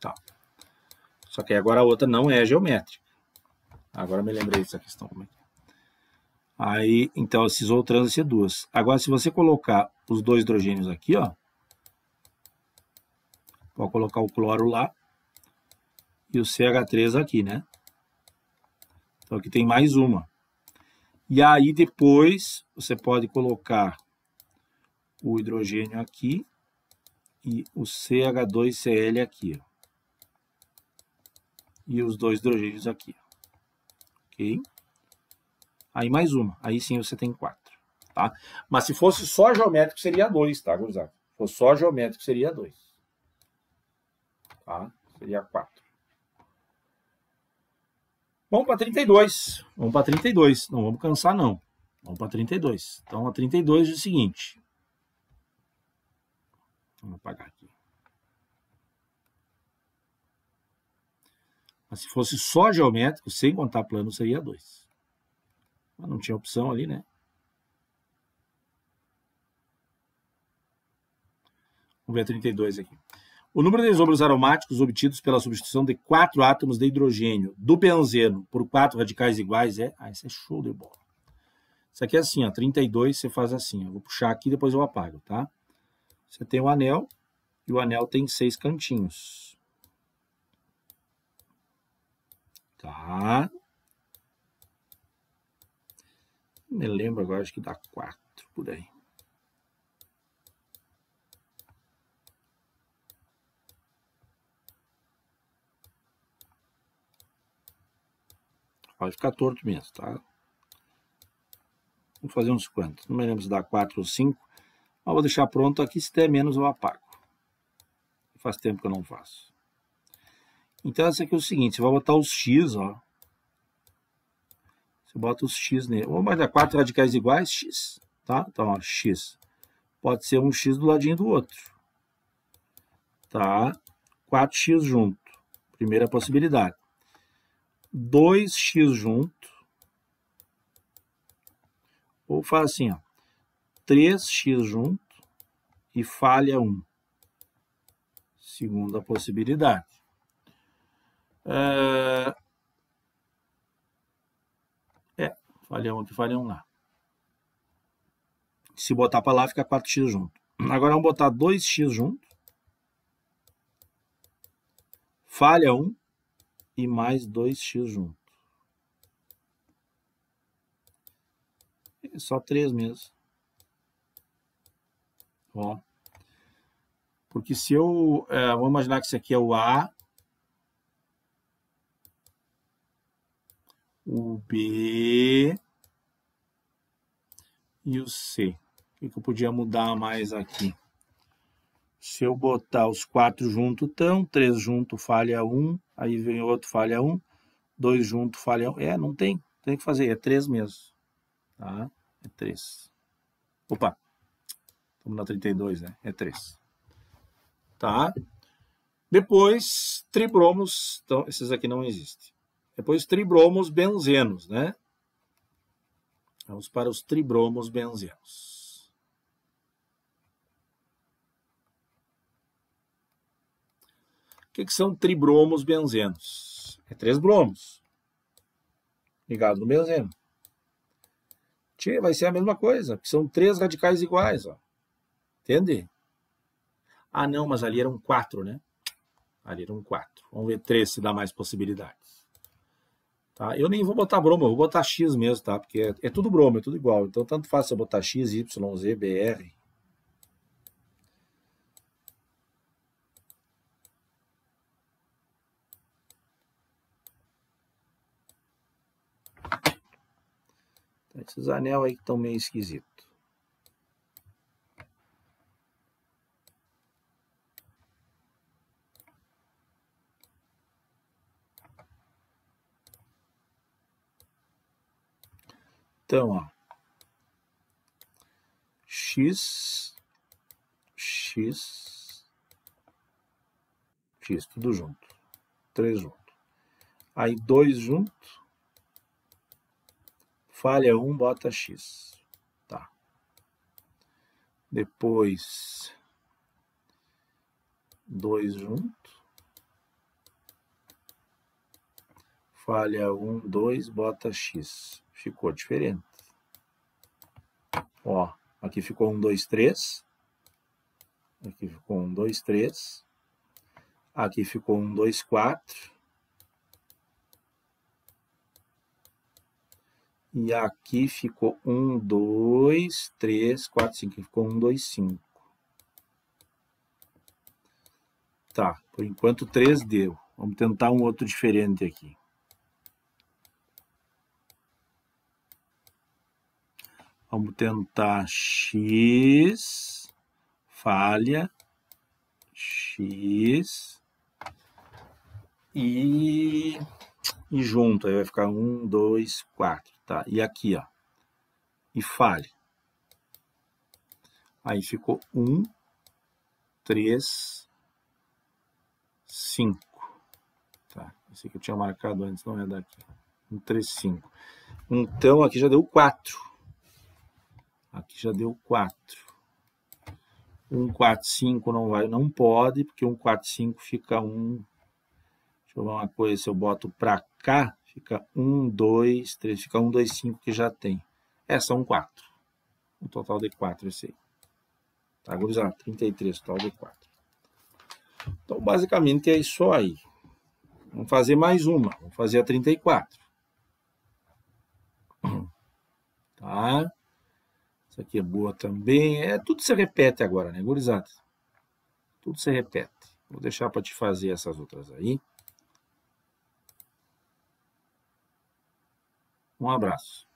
Tá. Só que agora a outra não é geométrica. Agora me lembrei dessa questão. Aí, então, esses outras vão ser duas. Agora, se você colocar os dois hidrogênios aqui, ó, Vou colocar o cloro lá e o CH3 aqui, né? Então aqui tem mais uma. E aí depois você pode colocar o hidrogênio aqui e o CH2Cl aqui. Ó. E os dois hidrogênios aqui. Ok? Aí mais uma. Aí sim você tem quatro. Tá? Mas se fosse só geométrico seria dois, tá, gurizada? Se fosse só geométrico seria dois. Tá? Seria 4. Vamos para 32. Vamos para 32. Não vamos cansar, não. Vamos para 32. Então, a 32 é o seguinte. Vamos apagar aqui. Mas se fosse só geométrico, sem contar plano, seria 2. Mas não tinha opção ali, né? Vamos ver a 32 aqui. O número de isômeros aromáticos obtidos pela substituição de quatro átomos de hidrogênio do benzeno por quatro radicais iguais é. Ah, isso é show de bola. Isso aqui é assim, ó, 32, você faz assim. Ó, vou puxar aqui depois eu apago, tá? Você tem o anel e o anel tem seis cantinhos. Tá? Me lembro agora, acho que dá quatro por aí. Vai ficar torto mesmo, tá? Vou fazer uns quantos? Não me lembro se dá 4 ou 5. Mas vou deixar pronto aqui. Se der menos, eu apago. Faz tempo que eu não faço. Então, essa aqui é o seguinte. Você vai botar os x, ó. Você bota os x nele. Vamos botar quatro radicais iguais, x. Tá? Então, ó, x. Pode ser um x do ladinho do outro. Tá? 4x junto. Primeira possibilidade. 2x junto, ou faz assim, ó, 3x junto e falha 1. Segunda possibilidade. É, é falha 1 aqui, falha 1 lá. Se botar para lá, fica 4x junto. Agora vamos botar 2x junto. Falha 1 e mais 2x junto. É só 3 mesmo. Ó. Porque se eu... É, vamos imaginar que isso aqui é o A. O B. E o C. O que eu podia mudar mais aqui? Se eu botar os quatro juntos, tão três junto falha um, aí vem outro falha um, dois junto falha um. É, não tem, tem que fazer, é três mesmo. Tá? É três. Opa, estamos na 32, né? É três. Tá? Depois, tribromos, então, esses aqui não existem. Depois, tribromos benzenos, né? Vamos para os tribromos benzenos. que, que são tribromos benzenos? É três bromos ligado no benzeno. Tchê, vai ser a mesma coisa, porque são três radicais iguais, ó. Entende? Ah, não, mas ali eram quatro, né? Ali eram quatro. Vamos ver três se dá mais possibilidades. Tá? Eu nem vou botar bromo, eu vou botar X mesmo, tá? Porque é, é tudo bromo, é tudo igual. Então, tanto faz se eu botar X, Y, Z, BR, Esses anel aí que estão meio esquisitos. Então, ó, x, x, x, tudo junto, três junto. Aí dois junto, Falha 1, bota X. Tá. Depois, 2 junto. Falha 1, 2, bota X. Ficou diferente. Ó, aqui ficou 1, 2, 3. Aqui ficou 1, 2, 3. Aqui ficou 1, 2, 4. E aqui ficou 1, 2, 3, 4, 5. Ficou 1, 2, 5. Tá, por enquanto 3 deu. Vamos tentar um outro diferente aqui. Vamos tentar x, falha, x e, e junto. Aí vai ficar 1, 2, 4. Tá? E aqui, ó, e fale. Aí ficou 1, 3, 5. Tá? Esse que eu tinha marcado antes, não é daqui. 1, 3, 5. Então, aqui já deu 4. Aqui já deu 4. 1, 4, 5 não vai, não pode, porque 1, 4, 5 fica 1. Deixa eu ver uma coisa, se eu boto para cá, Fica 1, 2, 3, fica 1, 2, 5 que já tem. É, são 4. Um total de 4 esse aí. Tá, gurizada? 33, total de 4. Então, basicamente é isso aí. Vamos fazer mais uma. Vamos fazer a 34. (clears throat) Tá? Essa aqui é boa também. É, tudo se repete agora, né, gurizada? Tudo se repete. Vou deixar para te fazer essas outras aí. Um abraço.